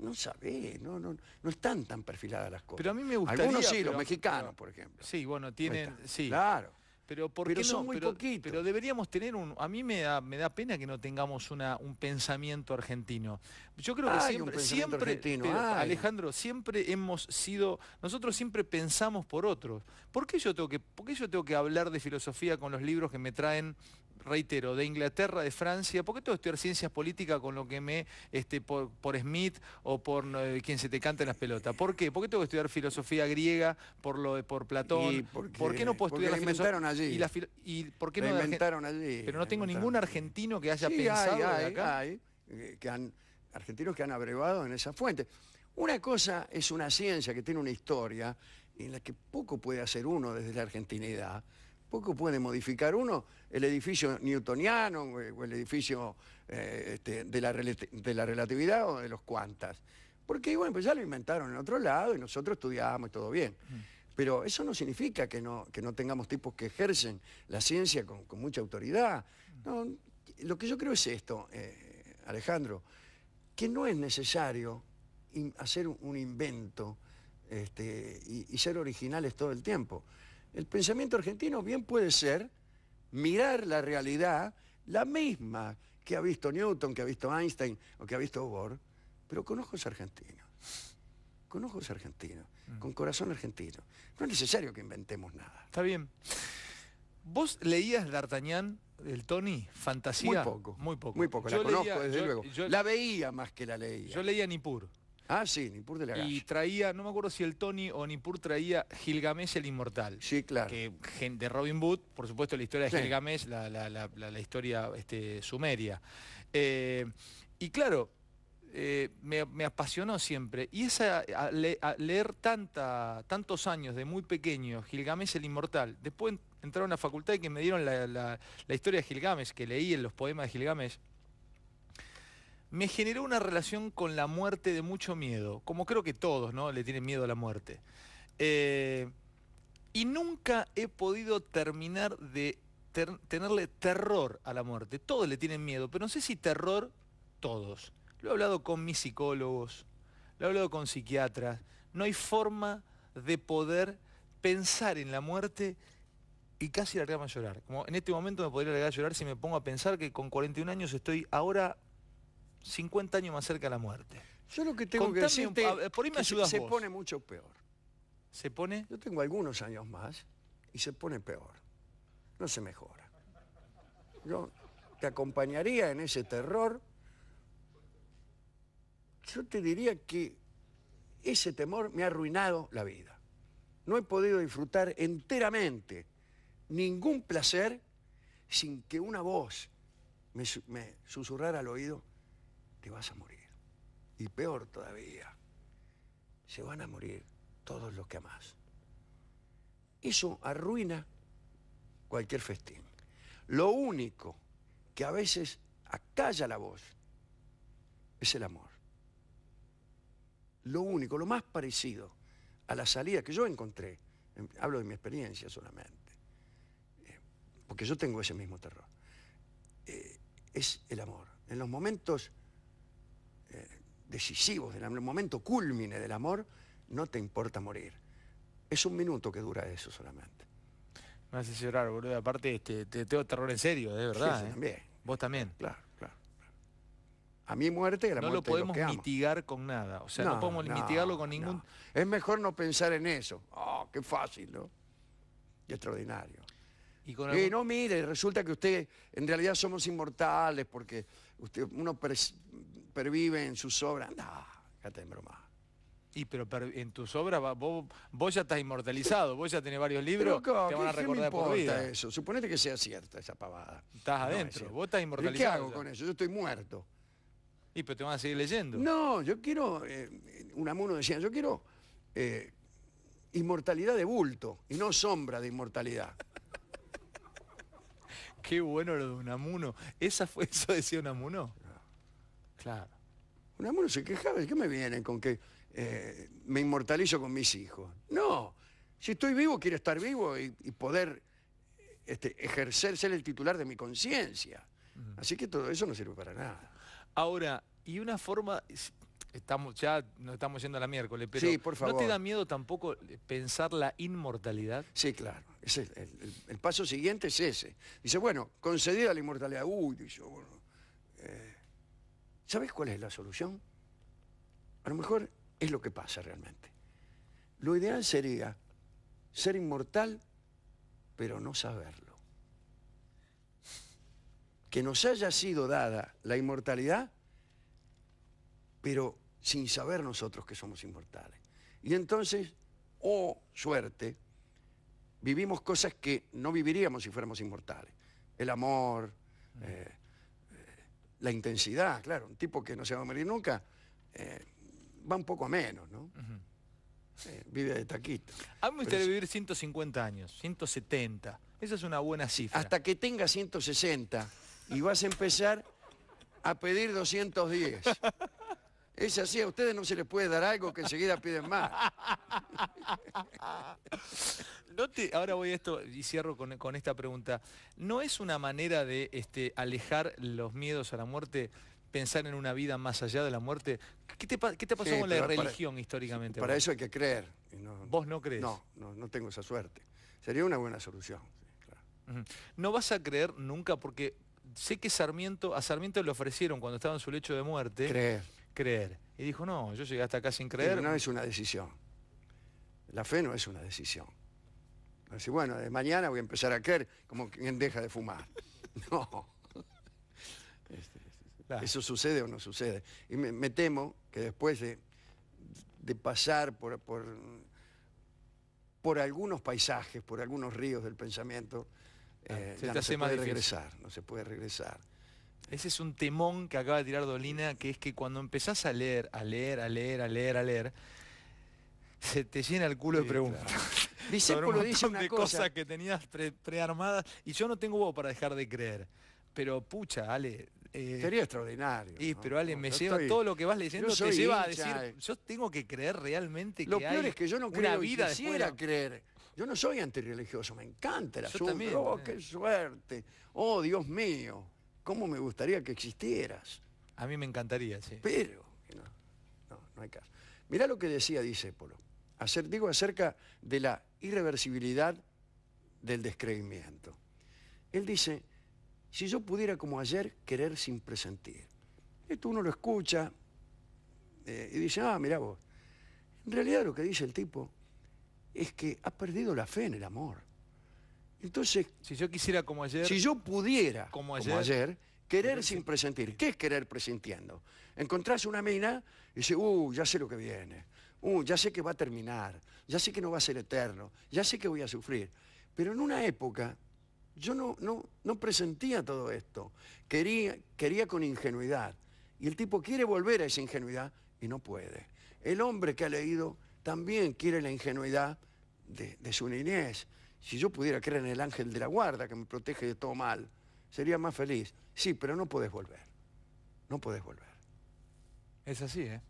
no sabés, no, no, no están tan perfiladas las cosas. Pero a mí me gustaría... Algunos sí, los mexicanos, por ejemplo. Sí, bueno, tienen... sí. Claro. Pero, ¿por son muy poquitos. Pero deberíamos tener un... A mí me da, me da pena que no tengamos una, un pensamiento argentino. Yo creo que siempre... siempre Alejandro, siempre hemos sido... Nosotros siempre pensamos por otros. yo tengo que, ¿Por qué yo tengo que hablar de filosofía con los libros que me traen reitero, de Inglaterra, de Francia, ¿por qué tengo que estudiar ciencias políticas con lo que me, este, por, Smith o por eh, quien se te canta en las pelotas? ¿Por qué? ¿Por qué tengo que estudiar filosofía griega por lo de, por Platón? ¿Por qué no puedo estudiar la inventaron allí. Y, la y por qué inventaron allí. Pero no tengo ningún argentino que haya pensado acá. Hay, eh, que argentinos que han abrevado en esa fuente. Una cosa es una ciencia que tiene una historia en la que poco puede hacer uno desde la argentinidad, poco puede modificar uno el edificio newtoniano o eh, el edificio eh, este, de, la relatividad o de los cuantas. Porque bueno, pues ya lo inventaron en otro lado y nosotros estudiábamos y todo bien. Pero eso no significa que no, tengamos tipos que ejercen la ciencia con, mucha autoridad. lo que yo creo es esto, eh, Alejandro, que no es necesario hacer un invento este, y ser originales todo el tiempo. El pensamiento argentino bien puede ser mirar la realidad, la misma que ha visto Newton, que ha visto Einstein o que ha visto Bohr, pero con ojos argentinos. Con ojos argentinos, mm. con corazón argentino. No es necesario que inventemos nada. Está bien. ¿Vos leías D'Artagnan, el Tony, Fantasía? Muy poco. Muy poco. Muy poco, la conozco, desde luego. la veía más que la leía. Yo leía Ni puro. Ah, sí, Nippur de la Y traía, no me acuerdo si el Tony o Nippur traía Gilgamesh el Inmortal. Sí, claro. de Robin Hood, por supuesto, la historia de Gilgamesh, la, historia este, sumeria. Eh, y claro, eh, me, apasionó siempre. Y esa, a leer tanta, tantos años de muy pequeño, Gilgamesh el Inmortal, después entraron a la facultad y que me dieron la, la historia de Gilgamesh, que leí en los poemas de Gilgamesh, me generó una relación con la muerte de mucho miedo, como creo que todos, ¿no? Le tienen miedo a la muerte. Eh, y nunca he podido terminar de tenerle terror a la muerte. Todos le tienen miedo, pero no sé si terror todos. Lo he hablado con mis psicólogos, lo he hablado con psiquiatras. No hay forma de poder pensar en la muerte y casi largarme a llorar. Como en este momento me podría largar a llorar si me pongo a pensar que con 41 años estoy ahora 50 años más cerca de la muerte. Yo lo que tengo que decirte, eh, que se, pone mucho peor. ¿Se pone? Yo tengo algunos años más y se pone peor. No se mejora. Yo te acompañaría en ese terror. Yo te diría que ese temor me ha arruinado la vida. No he podido disfrutar enteramente ningún placer sin que una voz me susurrara al oído te vas a morir. Y peor todavía, se van a morir todos los que amás. Eso arruina cualquier festín. Lo único que a veces acalla la voz es el amor. Lo único, lo más parecido a la salida que yo encontré, em, hablo de mi experiencia solamente, eh, porque yo tengo ese mismo terror, eh, es el amor. En los momentos decisivos, en del momento culmine del amor, no te importa morir. Es un minuto que dura eso solamente. Me hace llorar, boludo. Aparte, este, te tengo terror en serio, de verdad. Sí, sí, eh. también. Vos también. Claro, claro. A mi muerte a la no No lo podemos mitigar con nada. O sea, no, podemos mitigarlo con ningún... Es mejor no pensar en eso. Oh, qué fácil, ¿no? Y extraordinario. Y, no, mire, resulta que usted... En realidad somos inmortales porque uno pervive en sus obras. Anda, ya en broma. Y pero en tus obras vos, ya estás inmortalizado, vos ya tenés varios libros, que van a recordar por vida. eso? Suponete que sea cierta esa pavada. Estás adentro, vos estás inmortalizado. ¿Y qué hago con eso? Yo estoy muerto. Y pero te van a seguir leyendo. No, yo quiero, eh, un amuno decía, yo quiero eh, inmortalidad de bulto y no sombra de inmortalidad. Qué bueno lo de Unamuno. ¿Esa fue, ¿Eso decía Unamuno? Claro. Unamuno se quejaba, ¿De ¿qué me vienen con que eh, me inmortalizo con mis hijos? No, si estoy vivo quiero estar vivo y, poder este, ejercer, ser el titular de mi conciencia. Así que todo eso no sirve para nada. Ahora, y una forma, estamos, ya nos estamos yendo a la miércoles, pero ¿no te da miedo tampoco pensar la inmortalidad? Sí, claro. el, paso siguiente es ese. Dice, bueno, concedida la inmortalidad. Uy, dice, bueno. Eh, ¿Sabes cuál es la solución? A lo mejor es lo que pasa realmente. Lo ideal sería ser inmortal, pero no saberlo. Que nos haya sido dada la inmortalidad, pero sin saber nosotros que somos inmortales. Y entonces, oh suerte, vivimos cosas que no viviríamos si fuéramos inmortales. El amor, mm. eh, eh, la intensidad, claro, un tipo que no se va a morir nunca, eh, va un poco a menos, ¿no? vive de taquito. A de vivir 150 años, 170. Esa es una buena cifra. Hasta que tengas 160 y vas a empezar a pedir 210. Es así, a ustedes no se les puede dar algo que enseguida piden más. te, ahora voy a esto y cierro con, esta pregunta. ¿No es una manera de este, alejar los miedos a la muerte, pensar en una vida más allá de la muerte? ¿Qué te, pasó con la religión históricamente? Para eso hay que creer. ¿Vos no crees? No, no, tengo esa suerte. Sería una buena solución. No vas a creer nunca porque sé que Sarmiento, a Sarmiento le ofrecieron cuando estaba en su lecho de muerte. Creer creer. Y dijo, no, yo llegué hasta acá sin creer. Pero no es una decisión. La fe no es una decisión. Así, bueno, de mañana voy a empezar a creer como quien deja de fumar. No. Este, eso sucede o no sucede. Y me, temo que después de, pasar por, por, por, algunos paisajes, por algunos ríos del pensamiento, ah, eh, no regresar, no se puede regresar. Ese es un temón que acaba de tirar Dolina, que es que cuando empezás a leer, a leer, a leer, a leer, a leer, se te llena el culo de preguntas. dice un montón de cosas que tenías prearmadas y yo no tengo voz para dejar de creer. Pero pucha, Ale, eh, Sería extraordinario. Y, Pero Ale, me lleva todo lo que vas leyendo, te lleva a decir, yo tengo que creer realmente que Lo peor es que yo no creo vida y quisiera creer. Yo no soy antirreligioso, me encanta el asunto. oh, eh. qué suerte. Oh, Dios mío. ¿Cómo me gustaría que existieras? A mí me encantaría, sí. Pero, no, no, hay caso. Mirá lo que decía Disépolo. Acer, digo acerca de la irreversibilidad del descreimiento. Él dice, si yo pudiera como ayer querer sin presentir. Esto uno lo escucha eh, y dice, ah, mirá vos. En realidad lo que dice el tipo es que ha perdido la fe en el amor. Entonces, si yo quisiera como ayer, si yo pudiera como ayer, querer sin presentir, ¿qué es querer presentiendo? Encontrás una mina y dices, uh, ya sé lo que viene, uh, ya sé que va a terminar, ya sé que no va a ser eterno, ya sé que voy a sufrir. Pero en una época yo no, presentía todo esto, quería, quería con ingenuidad. Y el tipo quiere volver a esa ingenuidad y no puede. El hombre que ha leído también quiere la ingenuidad de, de su niñez. Si yo pudiera creer en el ángel de la guarda que me protege de todo mal, sería más feliz. Sí, pero no podés volver. No podés volver. Es así, ¿eh?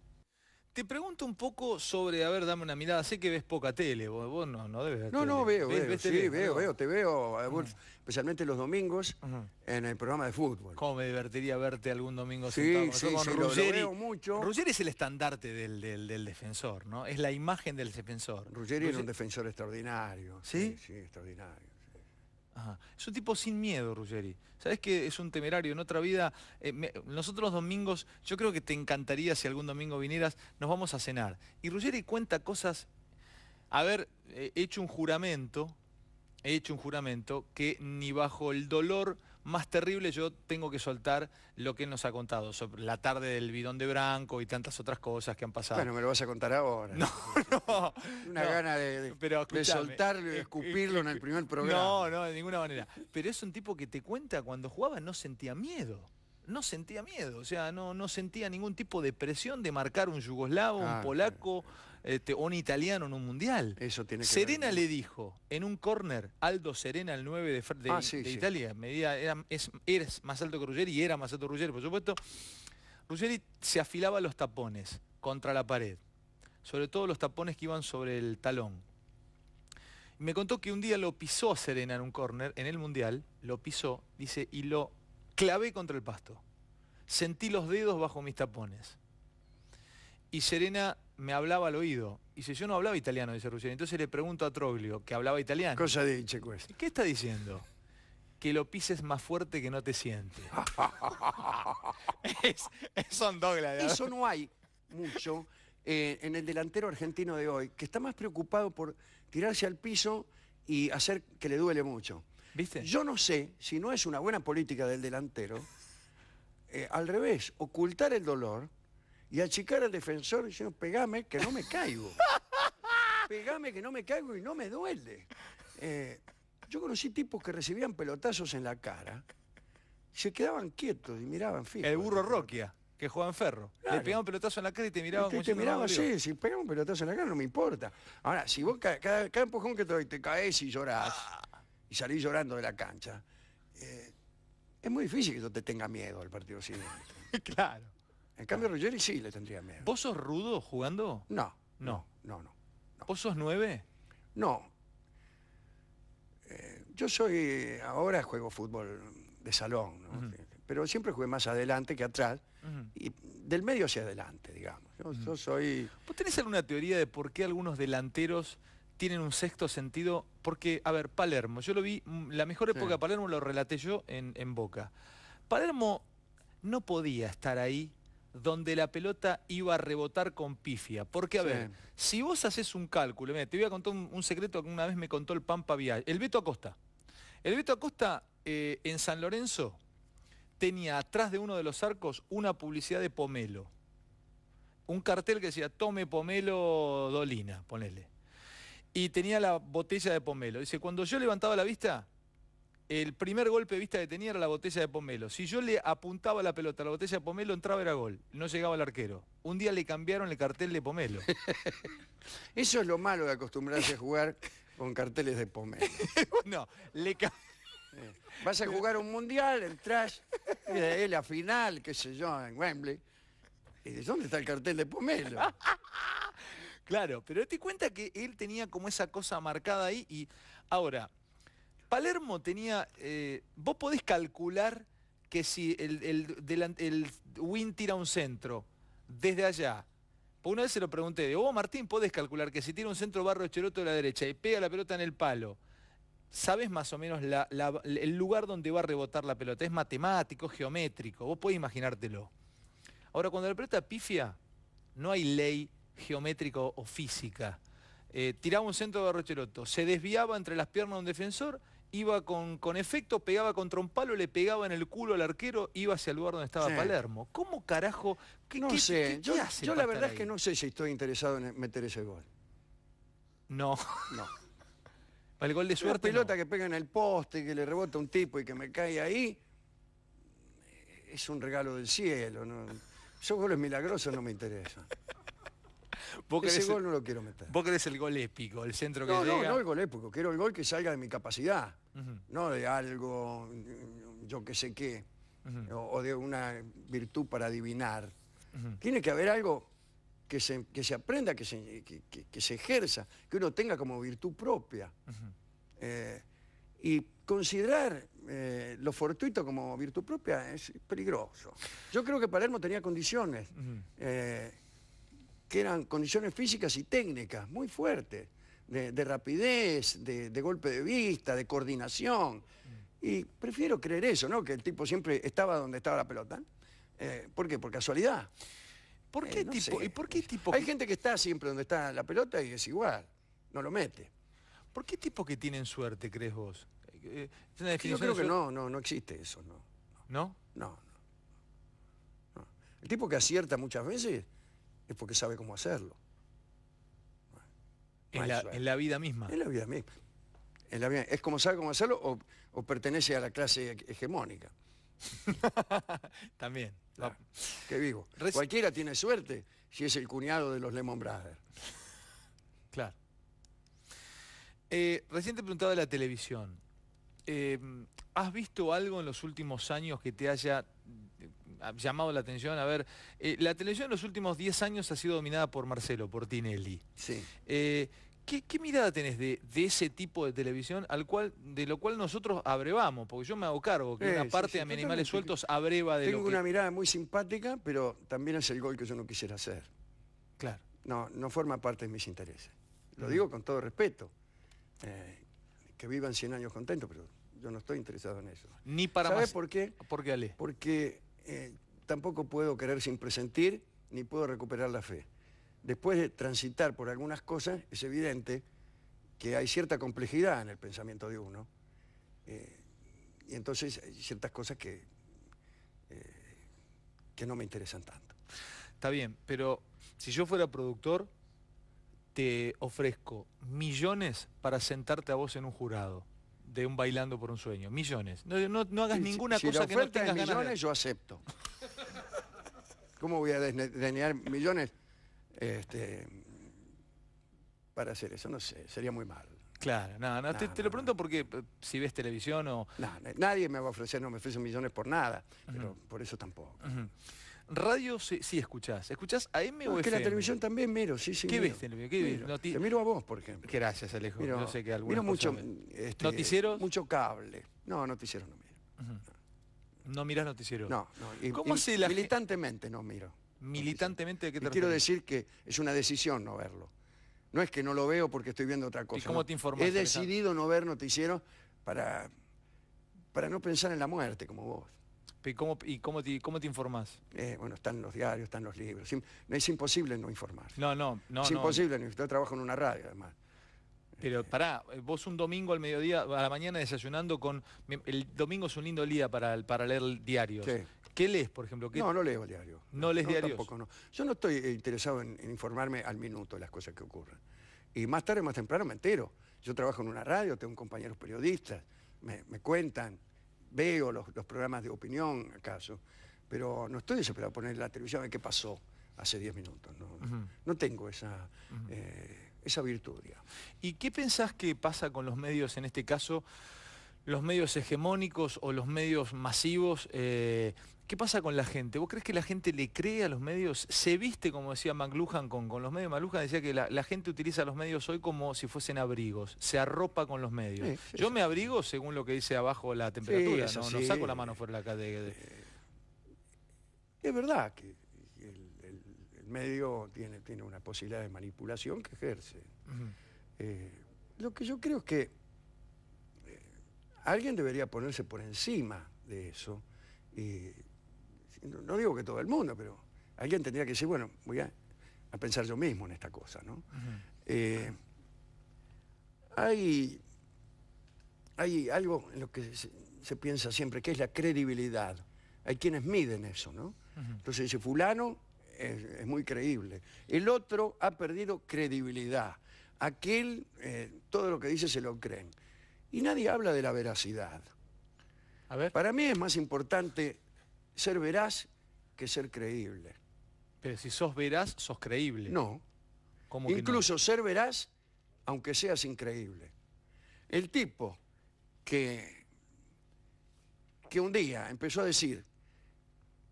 Te pregunto un poco sobre, a ver, dame una mirada, sé que ves poca tele, vos, no, no debes ver No, no, veo, veo, veo, te veo, eh, especialmente los domingos en el programa de fútbol. ¿Cómo me divertiría verte algún domingo sentado? Sí, con Ruggeri, veo mucho. Ruggeri es el estandarte del, defensor, ¿no? Es la imagen del defensor. Ruggeri, era un defensor extraordinario. Sí, sí extraordinario. Es un tipo sin miedo, Ruggeri. Sabes que es un temerario. En otra vida, eh, nosotros los domingos, yo creo que te encantaría si algún domingo vinieras, nos vamos a cenar. Y Ruggeri cuenta cosas. Haber eh, hecho un juramento, he hecho un juramento que ni bajo el dolor más terrible yo tengo que soltar lo que nos ha contado sobre la tarde del bidón de Branco y tantas otras cosas que han pasado. Bueno, me lo vas a contar ahora. No, no. Una gana de, pero de soltarlo y eh, escupirlo en el eh, primer eh, programa. No, no, de ninguna manera. Pero es un tipo que te cuenta cuando jugaba no sentía miedo no sentía miedo, o sea, no, no sentía ningún tipo de presión de marcar un yugoslavo, un ah, polaco, este, un italiano en un mundial. Serena le dijo en un córner, Aldo Serena, el 9 de, ah, Italia, medía, eres más alto que Ruggeri y era más alto que Ruggeri, por supuesto. Ruggeri se afilaba los tapones contra la pared, sobre todo los tapones que iban sobre el talón. me contó que un día lo pisó Serena en un córner, en el mundial, lo pisó, dice, y lo clavé contra el pasto. Sentí los dedos bajo mis tapones. Y Serena me hablaba al oído. Y dice, yo no hablaba italiano, dice Ruggeri. Entonces le pregunto a Troglio, que hablaba italiano. Cosa de pues. ¿Qué está diciendo? Que lo pises más fuerte que no te siente. es, Son Eso no hay mucho eh, en el delantero argentino de hoy, que está más preocupado por tirarse al piso y hacer que le duele mucho. ¿Viste? Yo no sé si no es una buena política del delantero, eh, al revés, ocultar el dolor y achicar al defensor diciendo, pegame que no me caigo. pegame que no me caigo y no me duele. Eh, yo conocí tipos que recibían pelotazos en la cara, se quedaban quietos y miraban fijo. El burro Roquia, que juega en ferro. Le pegaban pelotazo en la cara y te miraban sí, si pegaban un pelotazo en la cara no me importa. Ahora, si vos cada, empujón que te te caes y llorás y salís llorando de la cancha, eh, es muy difícil que tú te tenga miedo al partido siguiente. claro. En cambio, Ruggeri sí le tendría miedo. ¿Vos sos rudo jugando? No. No. No, no. ¿Vos sos nueve? No. Eh, yo soy. Ahora juego fútbol de salón, pero siempre jugué más adelante que atrás. Y del medio hacia adelante, digamos. Yo, soy. ¿Vos tenés alguna teoría de por qué algunos delanteros tienen un sexto sentido, porque, a ver, Palermo, yo lo vi, mm, la mejor época de Palermo lo relaté yo en, en, Boca. Palermo no podía estar ahí donde la pelota iba a rebotar con pifia. Porque, a ver, si vos haces un cálculo, te voy a contar un, secreto que una vez me contó el Pampa Vial, el Beto Acosta. El Beto Acosta eh, en San Lorenzo tenía atrás de uno de los arcos una publicidad de pomelo. Un cartel que decía, tome pomelo Dolina, ponele. Y tenía la botella de pomelo. Dice, cuando yo levantaba la vista, el primer golpe de vista que tenía era la botella de pomelo. Si yo le apuntaba la pelota a la botella de pomelo, entraba era gol, no llegaba el arquero. Un día le cambiaron el cartel de pomelo. Eso es lo malo de acostumbrarse a jugar con carteles de pomelo. no, le eh, Vas a jugar un mundial, de ahí eh, la final, qué sé yo, en Wembley. ¿Y eh, de dónde está el cartel de pomelo? claro, pero te cuenta que él tenía como esa cosa marcada ahí y ahora Palermo tenía, eh, vos podés calcular que si el, el, Win tira un centro desde allá, por pues una vez se lo pregunté, de vos Martín, podés calcular que si tira un centro barro de la derecha y pega la pelota en el palo, sabes más o menos el lugar donde va a rebotar la pelota. Es matemático, geométrico, vos podés imaginártelo. Ahora, cuando la pelota pifia, no hay ley geométrica o física. Eh, tiraba un centro de Barrocheroto, se desviaba entre las piernas de un defensor iba con, con efecto, pegaba contra un palo, le pegaba en el culo al arquero, iba hacia el lugar donde estaba Palermo. ¿Cómo carajo? no sé, yo, yo la verdad es que no sé si estoy interesado en meter ese gol. No. No. El gol de suerte. La pelota que pega en el poste, que le rebota un tipo y que me cae ahí, es un regalo del cielo. ¿no? Esos goles milagrosos no me interesan. Vos Ese gol no lo quiero meter. Vos querés el gol épico, el centro que no, No, no el gol épico, quiero el gol que salga de mi capacidad, no de algo, yo qué sé qué, o, de una virtud para adivinar. Tiene que haber algo que se, que se aprenda, que se, que, se ejerza, que uno tenga como virtud propia. Eh, y considerar eh, lo fortuito como virtud propia es peligroso. Yo creo que Palermo tenía condiciones que eran condiciones físicas y técnicas muy fuertes, de, rapidez, de, golpe de vista, de coordinación. Y prefiero creer eso, ¿no? Que el tipo siempre estaba donde estaba la pelota. Eh, ¿Por qué? Por casualidad. ¿Por eh, qué, tipo, ¿Y por qué tipo? Hay gente que está siempre donde está la pelota y es igual, no lo mete. ¿Por qué tipo que tienen suerte, crees vos? Eh, yo creo que no, no, no existe eso, No, no. no. El tipo que acierta muchas veces es porque sabe cómo hacerlo. En la, vida misma. En la vida misma. la es como sabe cómo hacerlo o, pertenece a la clase hegemónica. También. ¿Qué digo? Cualquiera tiene suerte si es el cuñado de los Lemon Brothers. Claro. Eh, Reciente preguntado de la televisión. Eh, ¿Has visto algo en los últimos años que te haya ha llamado la atención. A ver, eh, la televisión en los últimos 10 años ha sido dominada por Marcelo, por Tinelli. Sí. Eh, ¿Qué, mirada tenés de, ese tipo de televisión al cual, de lo cual nosotros abrevamos? Porque yo me hago cargo que sí, una parte de animales sueltos abreva de Tengo una mirada muy simpática, pero también es el gol que yo no quisiera hacer. Claro. No, no forma parte de mis intereses. Lo mm. digo con todo respeto. Eh, que vivan 100 años contentos, pero yo no estoy interesado en eso. Ni para ¿Sabes por qué? ¿Por qué, Ale? Porque eh, tampoco puedo querer sin presentir, ni puedo recuperar la fe. Después de transitar por algunas cosas, es evidente que hay cierta complejidad en el pensamiento de uno. Eh, y entonces hay ciertas cosas que, eh, que no me interesan tanto. Está bien, pero si yo fuera productor, te ofrezco millones para sentarte a vos en un jurado de un bailando por un sueño. Millones. No, no, no hagas ninguna cosa que no tengas millones, yo acepto. ¿Cómo voy a denear millones este, para hacer eso? No sé, sería muy mal. Claro, no, te, lo pregunto porque eh, si ves televisión o... nadie me va a ofrecer, no me ofrecen millones por nada, pero por eso tampoco radio sí, sí escuchás. ¿Escuchás AM o es que la televisión también miro, sí, sí. ¿Qué ves en ¿Qué Te miro a vos, por ejemplo. Gracias, Alejo. Miro, sé que miro mucho... Este, ¿Noticieros? Mucho cable. No, noticieros no miro. no. miras mirás noticieros? No, la... Militantemente no miro. ¿Militantemente de qué te Quiero decir que es una decisión no verlo. No es que no lo veo porque estoy viendo otra cosa. ¿Y cómo te informas? He decidido no ver noticieros para, para no pensar en la muerte, como vos. ¿Y cómo, cómo, te, cómo informás? Eh, bueno, están los diarios, están los libros. Es imposible no informar. No, no, no. Es imposible imposible, yo trabajo en una radio además. Pero eh, pará, eh, vos un domingo al mediodía, a la mañana desayunando con... El domingo es un lindo día para, para leer diarios. Sí. ¿Qué lees, por ejemplo? No, no leo diario. ¿No, lees no, diarios? Tampoco, no. Yo no estoy interesado en, informarme al minuto de las cosas que ocurren. Y más tarde, más temprano me entero. Yo trabajo en una radio, tengo compañeros periodistas, me cuentan veo los, programas de opinión, acaso, pero no estoy desesperado poner la televisión a qué pasó hace 10 minutos. No, tengo esa, eh, esa virtud. Digamos. ¿Y qué pensás que pasa con los medios en este caso? los medios hegemónicos o los medios masivos. Eh, ¿Qué pasa con la gente? ¿Vos crees que la gente le cree a los medios? ¿Se viste, como decía McLuhan, con, con los medios? McLuhan decía que la, gente utiliza los medios hoy como si fuesen abrigos, se arropa con los medios. Yo me abrigo según lo que dice abajo la temperatura, ¿no? saco la mano fuera de la cadena. Eh, es verdad que el, medio tiene, tiene una posibilidad de manipulación que ejerce. Eh, lo que yo creo es que alguien debería ponerse por encima de eso. no digo que todo el mundo, pero alguien tendría que decir, bueno, voy a, pensar yo mismo en esta cosa, ¿no? Eh, hay, hay algo en lo que se, piensa siempre, que es la credibilidad. Hay quienes miden eso, ¿no? Entonces dice, fulano es, muy creíble. El otro ha perdido credibilidad. Aquel, eh, todo lo que dice se lo creen. Y nadie habla de la veracidad. Para mí es más importante ser veraz que ser creíble. Pero si sos veraz, sos creíble. No. Incluso ser veraz, aunque seas increíble. El tipo que, que un día empezó a decir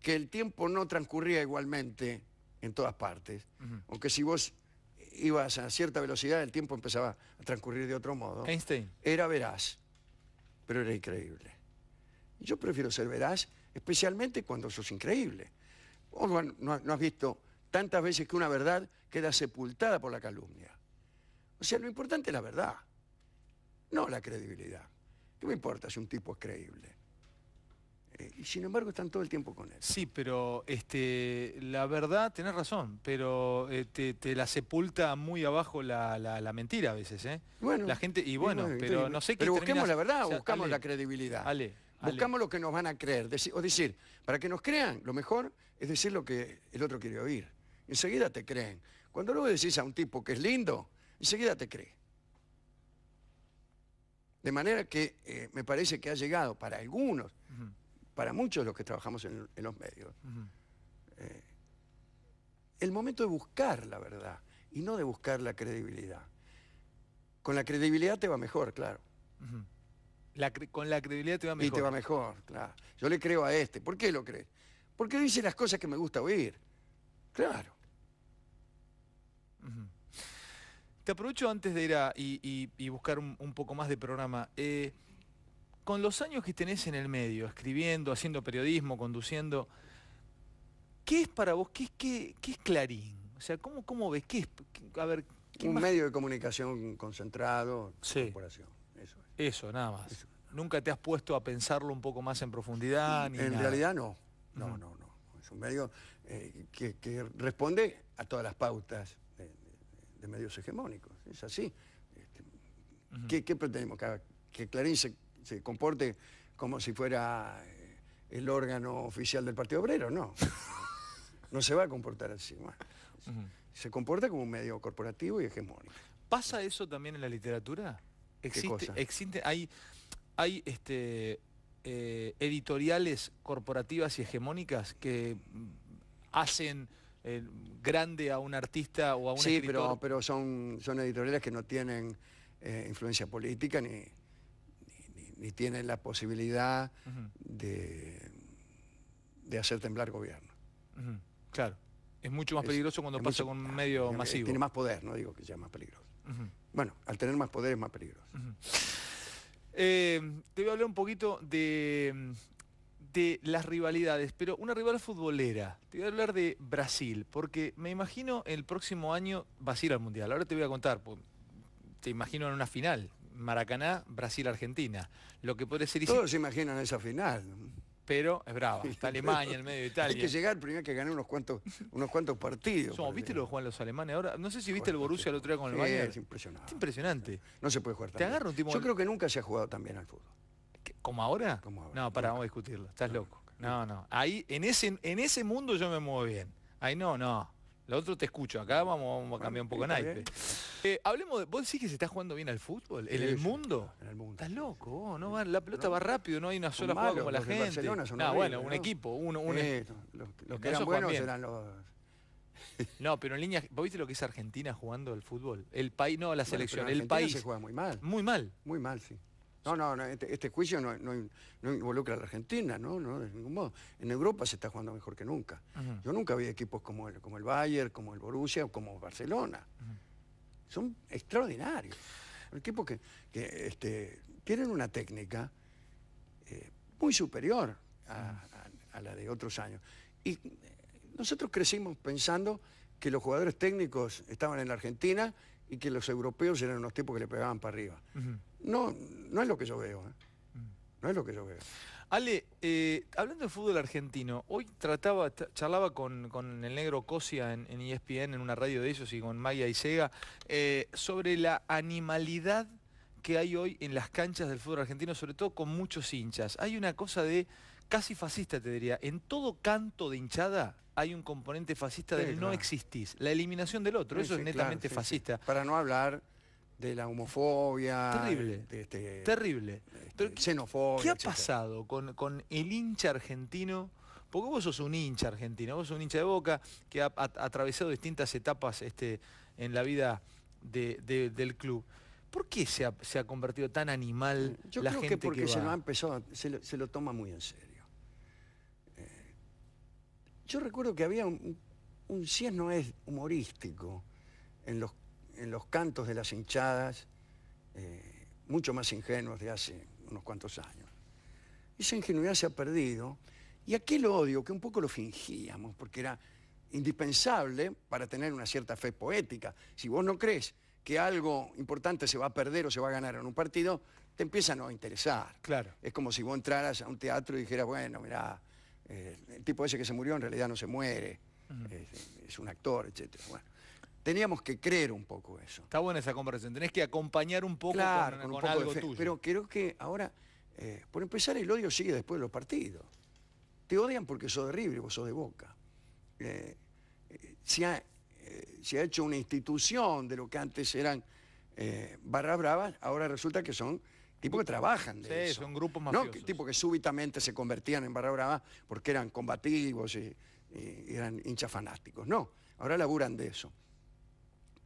que el tiempo no transcurría igualmente en todas partes, o que si vos ibas a cierta velocidad, el tiempo empezaba a transcurrir de otro modo. Einstein. Era veraz, pero era increíble. Yo prefiero ser veraz, especialmente cuando sos increíble. O no has visto tantas veces que una verdad queda sepultada por la calumnia. O sea, lo importante es la verdad, no la credibilidad. ¿Qué me importa si un tipo es creíble? Eh, y sin embargo están todo el tiempo con él. Sí, pero este, la verdad, tenés razón, pero eh, te, la sepulta muy abajo la, mentira a veces, ¿eh? Bueno. La gente, y bueno, pero no sé qué. Pero busquemos la verdad, o buscamos la credibilidad. Buscamos lo que nos van a creer. o decir, para que nos crean, lo mejor es decir lo que el otro quiere oír. Enseguida te creen. Cuando luego decís a un tipo que es lindo, enseguida te cree. De manera que eh, me parece que ha llegado para algunos, para muchos los que trabajamos en, los medios, eh, el momento de buscar la verdad y no de buscar la credibilidad. Con la credibilidad te va mejor, claro. con la credibilidad te va mejor. Y te va mejor, claro. Yo le creo a este. ¿Por qué lo crees? Porque dice las cosas que me gusta oír. Claro. Te aprovecho antes de ir a y, buscar un, poco más de programa. Eh, con los años que tenés en el medio, escribiendo, haciendo periodismo, conduciendo, ¿qué es para vos? ¿Qué, qué es Clarín? O sea, ¿cómo, cómo ves? ¿Qué es? Un medio de comunicación concentrado, sí. corporación. Eso, Eso, nada más. Nunca te has puesto a pensarlo un poco más en profundidad. en realidad no. No, no, no. Es un medio eh, que, responde a todas las pautas de, medios hegemónicos. Es así. Este, ¿qué, pretendemos? que Clarín se se comporte como si fuera eh, el órgano oficial del Partido Obrero, no. No se va a comportar así. Se comporta como un medio corporativo y hegemónico. ¿Pasa eso también en la literatura? ¿Existe, hay, este, eh, editoriales corporativas y hegemónicas que hacen eh, grande a un artista o a un editor? Sí, pero, son, son editoriales que no tienen influencia política ni, ni tiene la posibilidad de, de, hacer temblar gobierno. Claro. Es mucho más peligroso cuando pasa con un medio masivo. Tiene más poder, no digo que sea más peligroso. Bueno, al tener más poder es más peligroso. Eh, te voy a hablar un poquito de, de las rivalidades, pero una rival futbolera. Te voy a hablar de Brasil, porque me imagino el próximo año va a ir al Mundial. Ahora te voy a contar, pues, te imagino en una final Maracaná, Brasil-Argentina. Lo que puede ser... Todos se imaginan esa final. Pero es brava. Está Alemania en medio de Italia. Hay que llegar primero que ganar unos cuantos, unos cuantos partidos. como ¿Viste lo que juegan los alemanes ahora? No sé si viste el Borussia el otro día con el Bayern. Es impresionante. No se puede jugar Te Yo creo que nunca se ha jugado tan bien al fútbol. ¿Como ahora? No, para, vamos a discutirlo. Estás loco. No, no. Ahí, en ese, en ese mundo yo me muevo bien. Ahí no, no. Lo otro te escucho, acá vamos, a cambiar un poco de aire eh, hablemos de, ¿Vos decís que se está jugando bien al fútbol? ¿En el mundo? el mundo. Estás loco, no va, la pelota va rápido, no hay una sola jugada como la gente. Ah, no, bueno, un equipo, uno, uno los, que eran buenos eran los. No, pero en línea, ¿vos viste lo que es Argentina jugando al fútbol? El país, no, la selección, el país. se juega muy mal. Muy mal. Muy mal, sí. No, no, este, este juicio no, involucra a la Argentina, ¿no? no de ningún modo. En Europa se está jugando mejor que nunca. Yo nunca vi equipos como el, como el Bayern, como el Borussia, o como Barcelona. Son extraordinarios. Equipos que, este, tienen una técnica eh, muy superior a, la de otros años. Y eh, nosotros crecimos pensando que los jugadores técnicos estaban en la Argentina y que los europeos eran unos tipos que le pegaban para arriba. No, no es lo que yo veo. ¿eh? Mm. No es lo que yo veo. Ale, eh, hablando de fútbol argentino, hoy trataba, charlaba con, el negro Cosia en, ESPN, e en una radio de ellos, y con Maya y Sega, eh, sobre la animalidad que hay hoy en las canchas del fútbol argentino, sobre todo con muchos hinchas. Hay una cosa de casi fascista, te diría. En todo canto de hinchada hay un componente fascista del no existís, la eliminación del otro, eso es netamente fascista. Para no hablar de la homofobia. Terrible. Este, terrible. Este, xenofobia. ¿Qué ha pasado con, el hincha argentino? Porque vos sos un hincha argentino, vos sos un hincha de boca que ha, atravesado distintas etapas este, en la vida del club. ¿Por qué se ha, convertido tan animal mm, Yo la gente que porque que se lo ha empezado, se lo, toma muy en serio. Eh, yo recuerdo que había un, un, humorístico en los en los cantos de las hinchadas, eh, mucho más ingenuos de hace unos cuantos años. Esa ingenuidad se ha perdido y aquel odio que un poco lo fingíamos, porque era indispensable para tener una cierta fe poética. Si vos no crees que algo importante se va a perder o se va a ganar en un partido, te empieza a no interesar. Claro. Es como si vos entraras a un teatro y dijeras, bueno, mira eh, el tipo ese que se murió en realidad no se muere, es, un actor, etc. Bueno, Teníamos que creer un poco eso. Está buena esa conversación. tenés que acompañar un poco con, algo tuyo. Pero creo que ahora, eh, por empezar, el odio sigue después de los partidos. Te odian porque sos de River, vos sos de Boca. Eh, eh, se, ha, hecho una institución de lo que antes eran barras bravas, ahora resulta que son tipos que trabajan de sí, son grupos mafiosos. No, que, que súbitamente se convertían en barra brava porque eran combativos y, y eran hinchas fanáticos. No, ahora laburan de eso.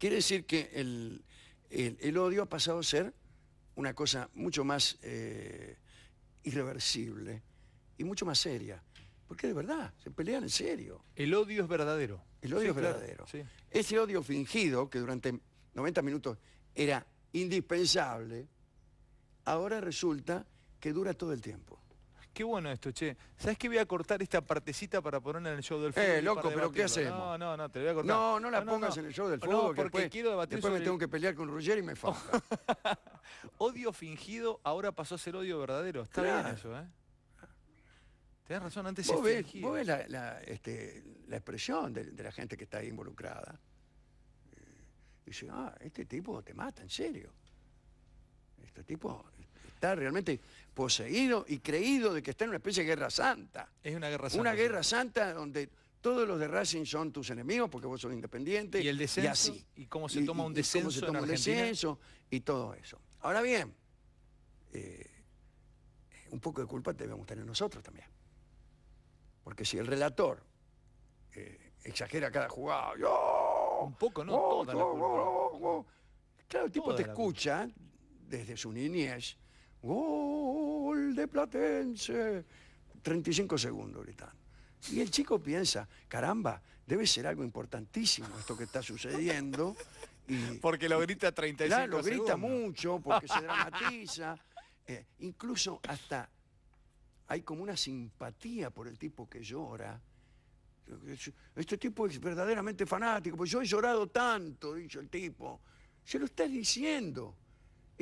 Quiere decir que el, odio ha pasado a ser una cosa mucho más eh, irreversible y mucho más seria. Porque de verdad, se pelean en serio. El odio es verdadero. El odio es verdadero. Ese odio fingido, que durante 90 minutos era indispensable, ahora resulta que dura todo el tiempo. Qué bueno esto, che. ¿Sabes qué? Voy a cortar esta partecita para ponerla en el show del fútbol. Eh, loco, pero ¿qué hacemos? No, no, no, te voy a cortar. No, no la ah, pongas en el show del fútbol. No, porque quiero debatir Después me tengo que pelear con Ruggeri y me falta. odio fingido, ahora pasó a ser odio verdadero. Está bien eso, ¿eh? Tenés razón, antes es se ¿Vos ves la, este, la expresión de, la gente que está ahí involucrada? Eh, dice, ah, este tipo te mata, en serio. Este tipo realmente poseído y creído de que está en una especie de guerra santa. Es una guerra santa. Una guerra santa donde todos los de Racing son tus enemigos porque vos sos independiente. Y el descenso. Y así. Y cómo se toma un descenso. Y, cómo se toma un descenso y todo eso. Ahora bien, eh, un poco de culpa debemos tener nosotros también. Porque si el relator eh, exagera cada jugada, un poco, ¿no? Toda la Claro, el tipo te escucha desde su niñez gol de Platense. 35 segundos gritando. Y el chico piensa, caramba, debe ser algo importantísimo esto que está sucediendo. porque lo grita 35 segundos. lo grita mucho, porque se dramatiza. Eh, incluso hasta hay como una simpatía por el tipo que llora. Este tipo es verdaderamente fanático, pues yo he llorado tanto, dicho el tipo. Se lo estás diciendo.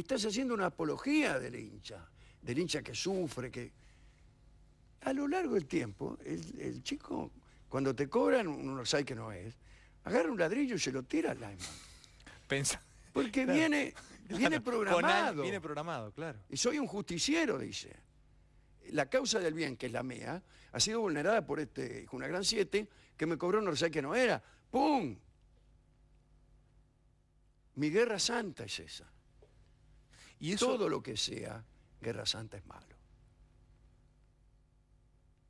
Estás haciendo una apología del hincha, del hincha que sufre, que... A lo largo del tiempo, el, chico, cuando te cobran un orsay que no es, agarra un ladrillo y se lo tira al alma. Pensa. Porque viene, viene programado. viene programado, claro. Y soy un justiciero, dice. La causa del bien, que es la mea, ha sido vulnerada por este una gran siete que me cobró un sé que no era. ¡Pum! Mi guerra santa es esa. Y todo lo que sea guerra santa es malo.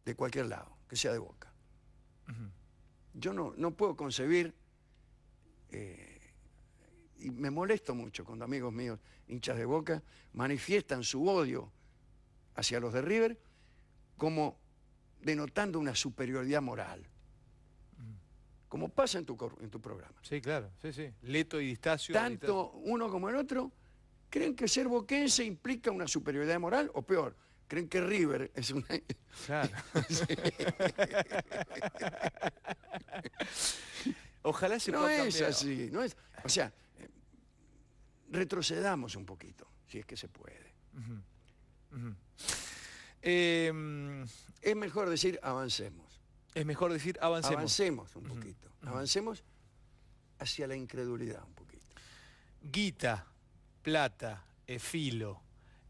De cualquier lado, que sea de boca. Yo no, no puedo concebir, eh, y me molesto mucho cuando amigos míos, hinchas de boca, manifiestan su odio hacia los de River como denotando una superioridad moral. Como pasa en tu, en tu programa. Sí, claro, sí, sí. Leto y Distacio. Tanto uno como el otro creen que ser boquense implica una superioridad moral o peor, creen que River es una... Claro. Ojalá se pueda cambiar. es así, no es... O sea, eh, retrocedamos un poquito, si es que se puede. Em, es mejor decir avancemos. Es mejor decir avancemos. Avancemos un poquito. Avancemos hacia la incredulidad un poquito. Guita plata, eh, filo.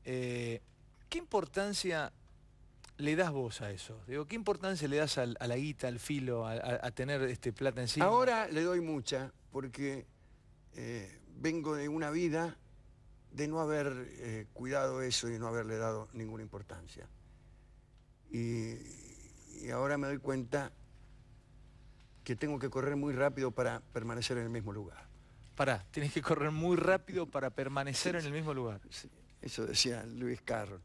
Eh, ¿Qué importancia le das vos a eso? Digo, ¿Qué importancia le das a la guita, al filo, a, tener este plata encima? Ahora le doy mucha, porque eh, vengo de una vida de no haber cuidado eso y no haberle dado ninguna importancia. y ahora me doy cuenta que tengo que correr muy rápido para permanecer en el mismo lugar pará, tienes que correr muy rápido para permanecer en el mismo lugar. eso decía Luis Carroll.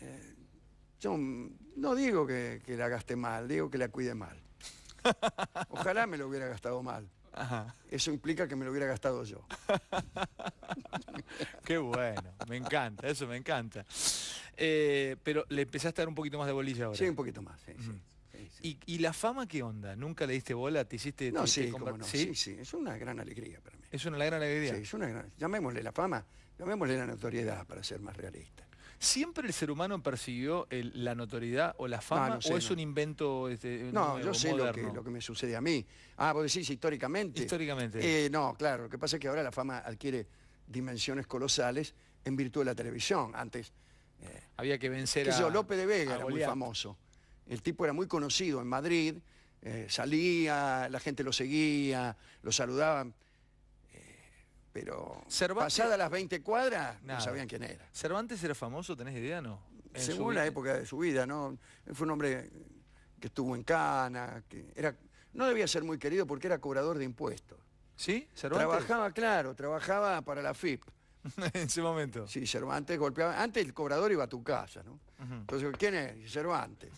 Eh, yo no digo que, la gaste mal, digo que la cuide mal. Ojalá me lo hubiera gastado mal. Eso implica que me lo hubiera gastado yo. Qué bueno, me encanta, eso me encanta. Eh, pero le empezaste a dar un poquito más de bolilla ahora. Sí, un poquito más, ¿Y, la fama qué onda? ¿Nunca le diste bola? ¿Te hiciste.? No, sí, no. sí, es una gran alegría para mí. ¿Es una gran alegría? Llamémosle la fama, llamémosle la notoriedad para ser más realista. ¿Siempre el ser humano persiguió la notoriedad o la fama? ¿O es un invento este, No, yo sé lo que, me sucede a mí. Ah, vos decís históricamente. Históricamente. Eh, no, claro. Lo que pasa es que ahora la fama adquiere dimensiones colosales en virtud de la televisión. Antes. Eh, Había que vencer a. Yo, López de Vega era muy famoso el tipo era muy conocido en Madrid, eh, salía, la gente lo seguía, lo saludaban. Eh, pero pasada las 20 cuadras no sabían quién era. ¿Cervantes era famoso? ¿Tenés idea, no? Según la época de su vida, ¿no? Fue un hombre que estuvo en Cana, que era, no debía ser muy querido porque era cobrador de impuestos. ¿Sí? ¿Cervantes? Trabajaba, claro, trabajaba para la FIP. en ese momento. Sí, Cervantes golpeaba. Antes el cobrador iba a tu casa, ¿no? Entonces, ¿quién es? Cervantes.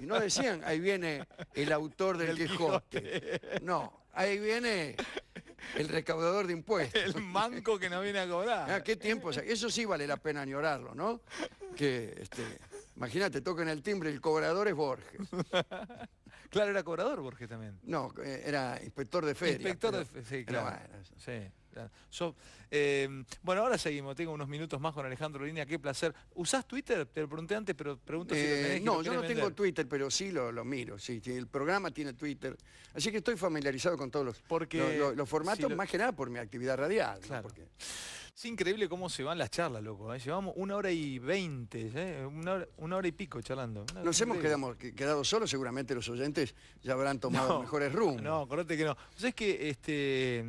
Y no decían, ahí viene el autor del, Quijote. No, ahí viene el recaudador de impuestos. El manco que no viene a cobrar. Ah, qué tiempo. eso sí vale la pena añorarlo, ¿no? Que, este, imagínate, tocan el timbre, el cobrador es Borges. claro, era cobrador Borges también. No, eh, era inspector de feria. Inspector de feria, sí, claro. Em, bueno, ahora seguimos, tengo unos minutos más con Alejandro Línea, qué placer. ¿Usás Twitter? Te lo pregunté antes, pero pregunto si lo eh, tenés, No, yo no tengo Twitter, pero sí lo, miro, sí, el programa tiene Twitter, así que estoy familiarizado con todos los, porque, los, formatos, más que nada por mi actividad radial. Es increíble cómo se van las charlas, loco. ¿eh? Llevamos una hora y veinte, ¿eh? una, hora, y pico charlando. Nos hemos quedado, quedado solos, seguramente los oyentes ya habrán tomado mejores rumbo. No, acordate que no. Pues es que este,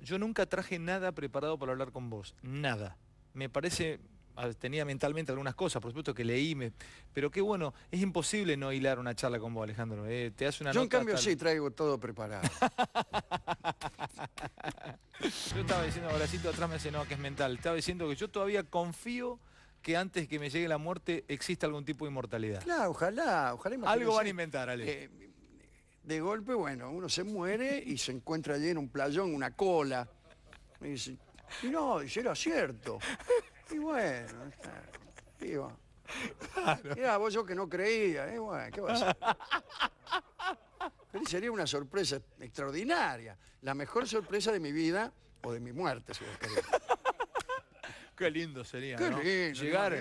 yo nunca traje nada preparado para hablar con vos, nada. Me parece, tenía mentalmente algunas cosas, por supuesto que leíme, pero qué bueno, es imposible no hilar una charla con vos, Alejandro. Eh, te hace una Yo en cambio sí traigo todo preparado. yo estaba diciendo, abracito atrás me hace no, que es mental. Estaba diciendo que yo todavía confío que antes que me llegue la muerte exista algún tipo de inmortalidad. Claro, ojalá, ojalá. Algo van a inventar, Ale. Eh, de golpe, bueno, uno se muere y se encuentra allí en un playón, una cola. Y no, dice, era cierto. Y bueno, iba. vos yo que no creía, ¿eh? bueno, ¿qué va sería una sorpresa extraordinaria. La mejor sorpresa de mi vida o de mi muerte, si vos querés. Qué lindo sería, Qué ¿no? lindo. Llegar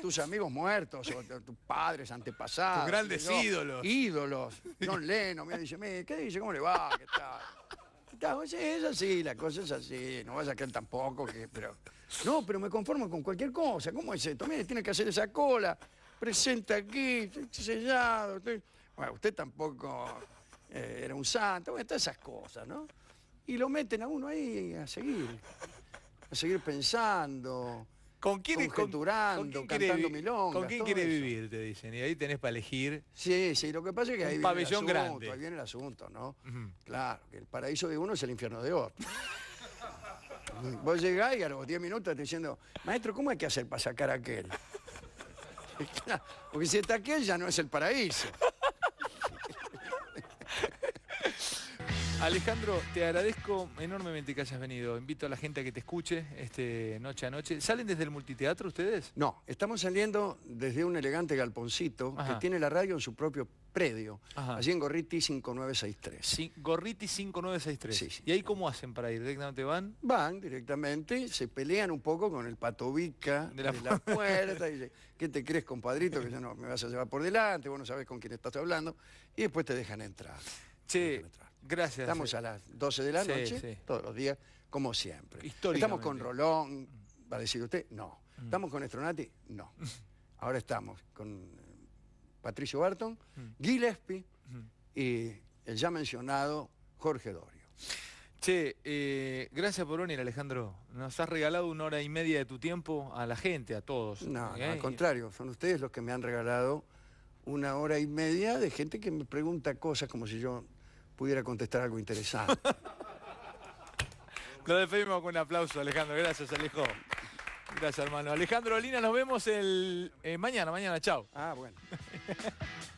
tus amigos muertos, o tus padres antepasados. Tus grandes ídolos. Ídolos. John Lennon, me dice, ¿qué dice? ¿Cómo le va? ¿Qué tal? es así, la cosa es así, no vas a creer tampoco que, pero... No, pero me conformo con cualquier cosa, ¿cómo es esto? tiene que hacer esa cola, presenta aquí, sellado, usted tampoco eh, era un santo, bueno, esas cosas, ¿no? Y lo meten a uno ahí a seguir, a seguir pensando, ¿Con quién, es con, ¿con quién quiere ¿Con quién quiere vivir? Te dicen. Y ahí tenés para elegir. Sí, sí, lo que pasa es que ahí un viene el grande. ahí viene el asunto, ¿no? Claro, que el paraíso de uno es el infierno de otro. Vos llegás y a los 10 minutos te diciendo, maestro, ¿cómo hay que hacer para sacar aquel? Porque si está aquel ya no es el paraíso. Alejandro, te agradezco enormemente que hayas venido. Invito a la gente a que te escuche este, noche a noche. ¿Salen desde el multiteatro ustedes? No, estamos saliendo desde un elegante galponcito que tiene la radio en su propio predio, allí en Gorriti 5963. Sí, Gorriti 5963. Sí, sí. ¿Y ahí cómo hacen para ir? ¿Directamente van? Van directamente, se pelean un poco con el patobica de la, puerta. y ¿Qué te crees, compadrito? Que ya no me vas a llevar por delante, vos no sabés con quién estás hablando. Y después te dejan entrar. Sí. Gracias. Estamos a las 12 de la noche, todos los días, como siempre. Estamos con Rolón, mm. va a decir usted, no. Mm. ¿Estamos con Estronati? No. Ahora estamos con eh, Patricio Barton, mm. y el ya mencionado Jorge Dorio. Che, eh, gracias por venir Alejandro. Nos has regalado una hora y media de tu tiempo a la gente, a todos. No, al contrario, son ustedes los que me han regalado una hora y media de gente que me pregunta cosas como si yo pudiera contestar algo interesante. Lo despedimos con un aplauso, Alejandro. Gracias, Alejo. Gracias, hermano. Alejandro Olina, nos vemos el eh, mañana, mañana. Chao. Ah, bueno.